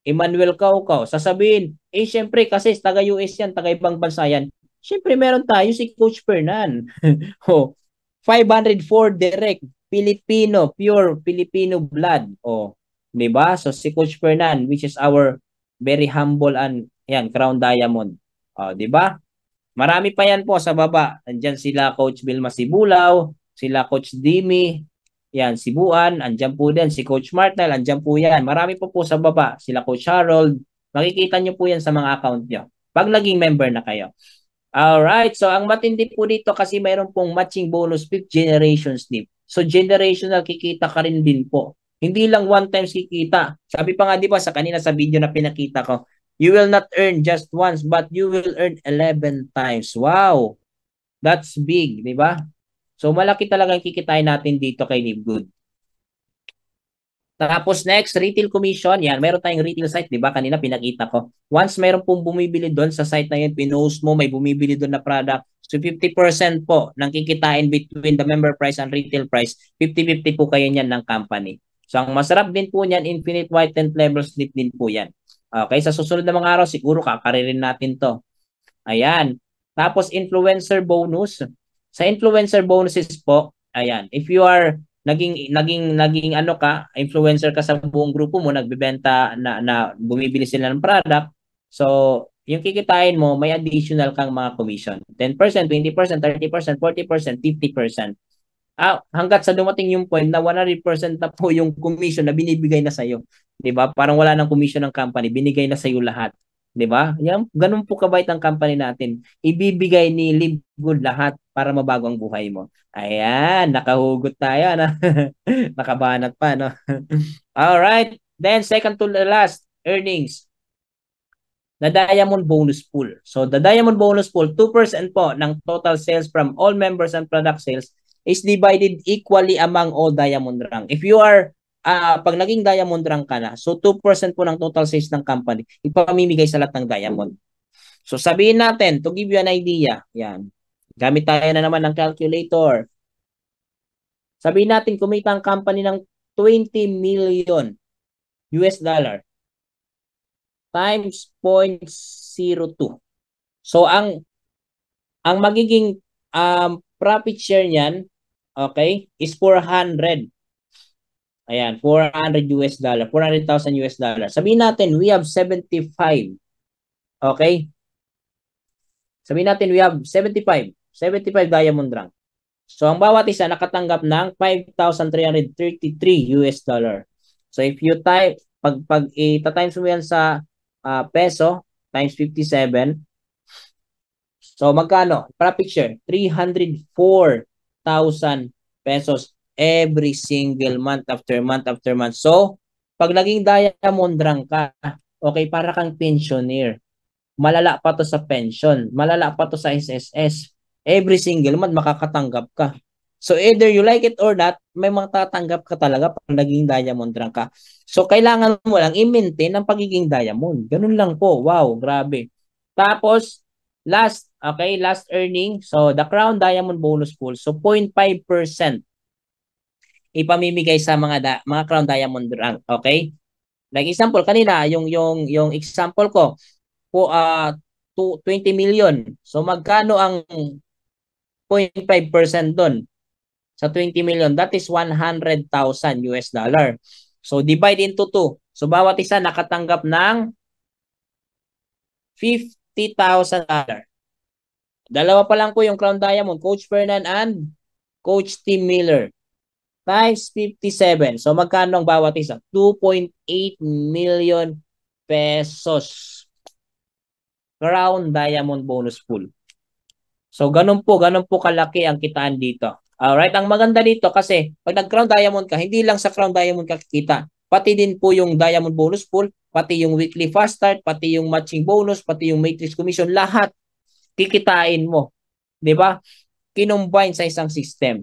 Emmanuel Kaukaw, sasabihin, eh syempre kasi taga US yan, taga ibang bansa yan. Syempre meron tayo si Coach Fernan. o, 504 direct, Filipino, pure Filipino blood. O, 'di ba? So si Coach Fernan, which is our very humble and yan, crown diamond. Uh, 'di ba? Marami pa yan po sa baba. Andiyan sila Coach Bill Masibulaw, sila Coach Dimi, yan si Buan, andiyan po din si Coach Martel, andiyan po yan. Marami pa po, po sa baba, sila Coach Harold. Makikita niyo po yan sa mga account niyo pag naging member na kayo. All right. so ang matindi po dito kasi mayroon pong matching bonus 5 generations dip. So generational kikita ka rin din po. Hindi lang one times kikita. Sabi pa nga 'di ba sa kanina sa video na pinakita ko, You will not earn just once, but you will earn 11 times. Wow! That's big, di ba? So, malaki talaga yung kikitain natin dito kay Live Good. Tapos next, retail commission. Yan, meron tayong retail site, di ba? Kanina pinakita ko. Once meron pong bumibili doon sa site na yun, pinost mo, may bumibili doon na product. So 50% po ng kikitain between the member price and retail price. 50-50 po kayo niyan ng company. So ang masarap din po niyan, infinite white and levels din, din po yan. Okay, ah, sa susunod na mga araw, siguro kakaririn natin to. Ayan. Tapos, influencer bonus. Sa influencer bonuses po, ayan, if you are naging naging naging ano ka, influencer ka sa buong grupo mo, nagbebenta na, na bumibili sila ng product. So, yung kikitain mo, may additional kang mga commission. 10%, 20%, 30%, 40%, 50% ah, hanggat sa dumating yung point na 100% na po yung commission na binibigay na sa'yo. Di ba? Parang wala ng commission ng company, binigay na sa'yo lahat. Di ba? Yan, ganun po kabait ang company natin. Ibibigay ni Live Good lahat para mabago ang buhay mo. Ayan, nakahugot tayo. Na? Ano? Nakabanat pa, no? All right. Then, second to the last, earnings. The Diamond Bonus Pool. So, the Diamond Bonus Pool, 2% po ng total sales from all members and product sales is divided equally among all diamond rank. If you are uh, pag naging diamond rank ka na, so 2% po ng total sales ng company, ipamimigay sa lahat ng diamond. So sabihin natin, to give you an idea, yan. Gamit tayo na naman ng calculator. Sabihin natin, kumita ang company ng 20 million US dollar times 0.02. So ang ang magiging um, profit share niyan okay, is 400. Ayan, 400 US dollar, 400,000 US dollar. Sabihin natin, we have 75. Okay? Sabihin natin, we have 75. 75 diamond rank. So, ang bawat isa nakatanggap ng 5,333 US dollar. So, if you type, pag, pag itatimes mo yan sa uh, peso, times 57, so magkano? Para picture, 304 1,000 pesos every single month after month after month. So, pag naging diamond rank ka, okay, para kang pensioner. Malala pa to sa pension. Malala pa to sa SSS. Every single month, makakatanggap ka. So either you like it or not, may matatanggap ka talaga pag naging diamond rank ka. So kailangan mo lang i-maintain ang pagiging diamond. Ganun lang po. Wow, grabe. Tapos, last Okay, last earning. So, the Crown Diamond Bonus Pool. So, 0.5% ipamimigay sa mga da, mga Crown Diamond rank. Okay? Like example kanina, yung yung yung example ko po uh, ah, 20 million. So magkano ang 0.5% doon sa 20 million? That is 100,000 US dollar. So divide into 2. So bawat isa nakatanggap ng 50,000 dollar. Dalawa pa lang po yung Crown Diamond, Coach Fernan and Coach Tim Miller. 557. So magkano ang bawat isa? 2.8 million pesos. Crown Diamond Bonus Pool. So ganun po, ganun po kalaki ang kitaan dito. Alright, ang maganda dito kasi pag nag-Crown Diamond ka, hindi lang sa Crown Diamond ka kikita. Pati din po yung Diamond Bonus Pool, pati yung weekly fast start, pati yung matching bonus, pati yung matrix commission, lahat kikitain mo. 'Di ba? Kinumbine sa isang system.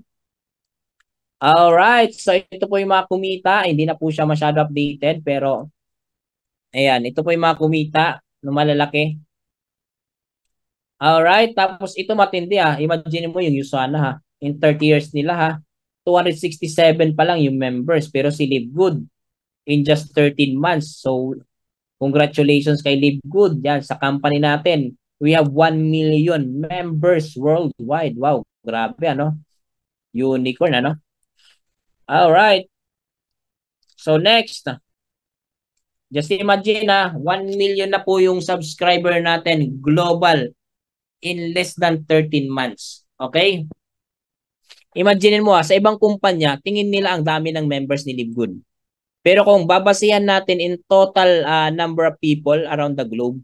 All right, so ito po yung mga kumita, hindi na po siya masyado updated pero ayan, ito po yung mga kumita ng malalaki. All right, tapos ito matindi ha. Imagine mo yung Usana ha. In 30 years nila ha, 267 pa lang yung members pero si Live Good in just 13 months. So congratulations kay Live Good diyan sa company natin. We have 1 million members worldwide. Wow, grabe ano? Unicorn ano? All right. So next, just imagine ah, na 1 million na po yung subscriber natin global in less than 13 months. Okay? Imagine mo ha, ah, sa ibang kumpanya, tingin nila ang dami ng members ni Live Pero kung babasihan natin in total uh, number of people around the globe,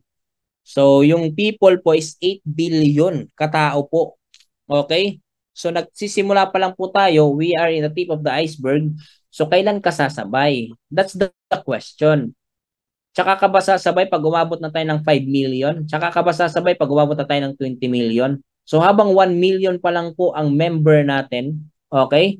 So, yung people po is 8 billion katao po. Okay? So, nagsisimula pa lang po tayo. We are in the tip of the iceberg. So, kailan ka sasabay? That's the question. Tsaka ka ba sasabay pag umabot na tayo ng 5 million? Tsaka ka ba sasabay pag umabot na tayo ng 20 million? So, habang 1 million pa lang po ang member natin, okay?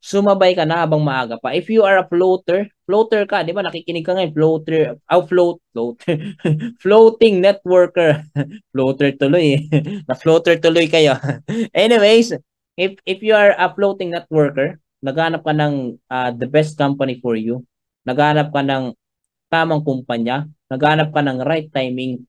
sumabay ka na habang maaga pa. If you are a floater, floater ka, di ba? Nakikinig ka ngayon, floater, oh, float, floater, floating networker. floater tuloy. Eh. Na-floater tuloy kayo. Anyways, if, if you are a floating networker, naghanap ka ng uh, the best company for you, naghanap ka ng tamang kumpanya, naghanap ka ng right timing,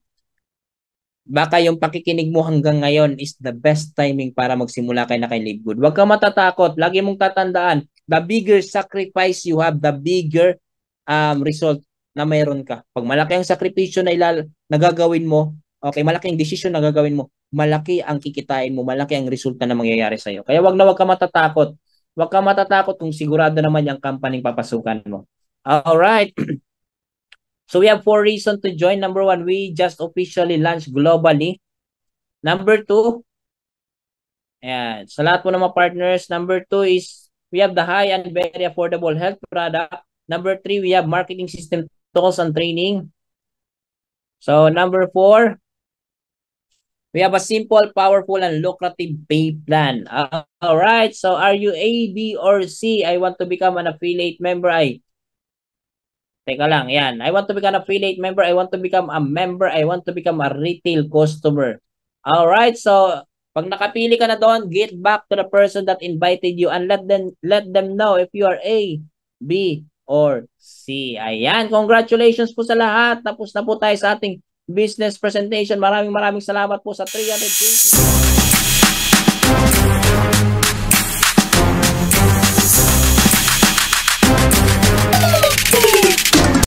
baka yung pakikinig mo hanggang ngayon is the best timing para magsimula kay na kay Live Good. Huwag kang matatakot. Lagi mong tatandaan, the bigger sacrifice you have, the bigger um, result na mayroon ka. Pag malaki ang sakripisyo na ilal nagagawin mo, okay, malaki ang desisyon na gagawin mo, malaki ang kikitain mo, malaki ang resulta na mangyayari sa iyo. Kaya wag na wag ka matatakot. Wag ka matatakot kung sigurado naman yung company papasukan mo. All right. So we have four reasons to join. Number one, we just officially launched globally. Number two, and sa lahat po ng mga partners, number two is we have the high and very affordable health product. Number three, we have marketing system tools and training. So number four, we have a simple, powerful, and lucrative pay plan. Uh, all right. So are you A, B, or C? I want to become an affiliate member. I Teka lang, yan. I want to become an affiliate member. I want to become a member. I want to become a retail customer. All right, so pag nakapili ka na doon, get back to the person that invited you and let them, let them know if you are A, B, or C. Ayan, congratulations po sa lahat. Tapos na po tayo sa ating business presentation. Maraming maraming salamat po sa 350.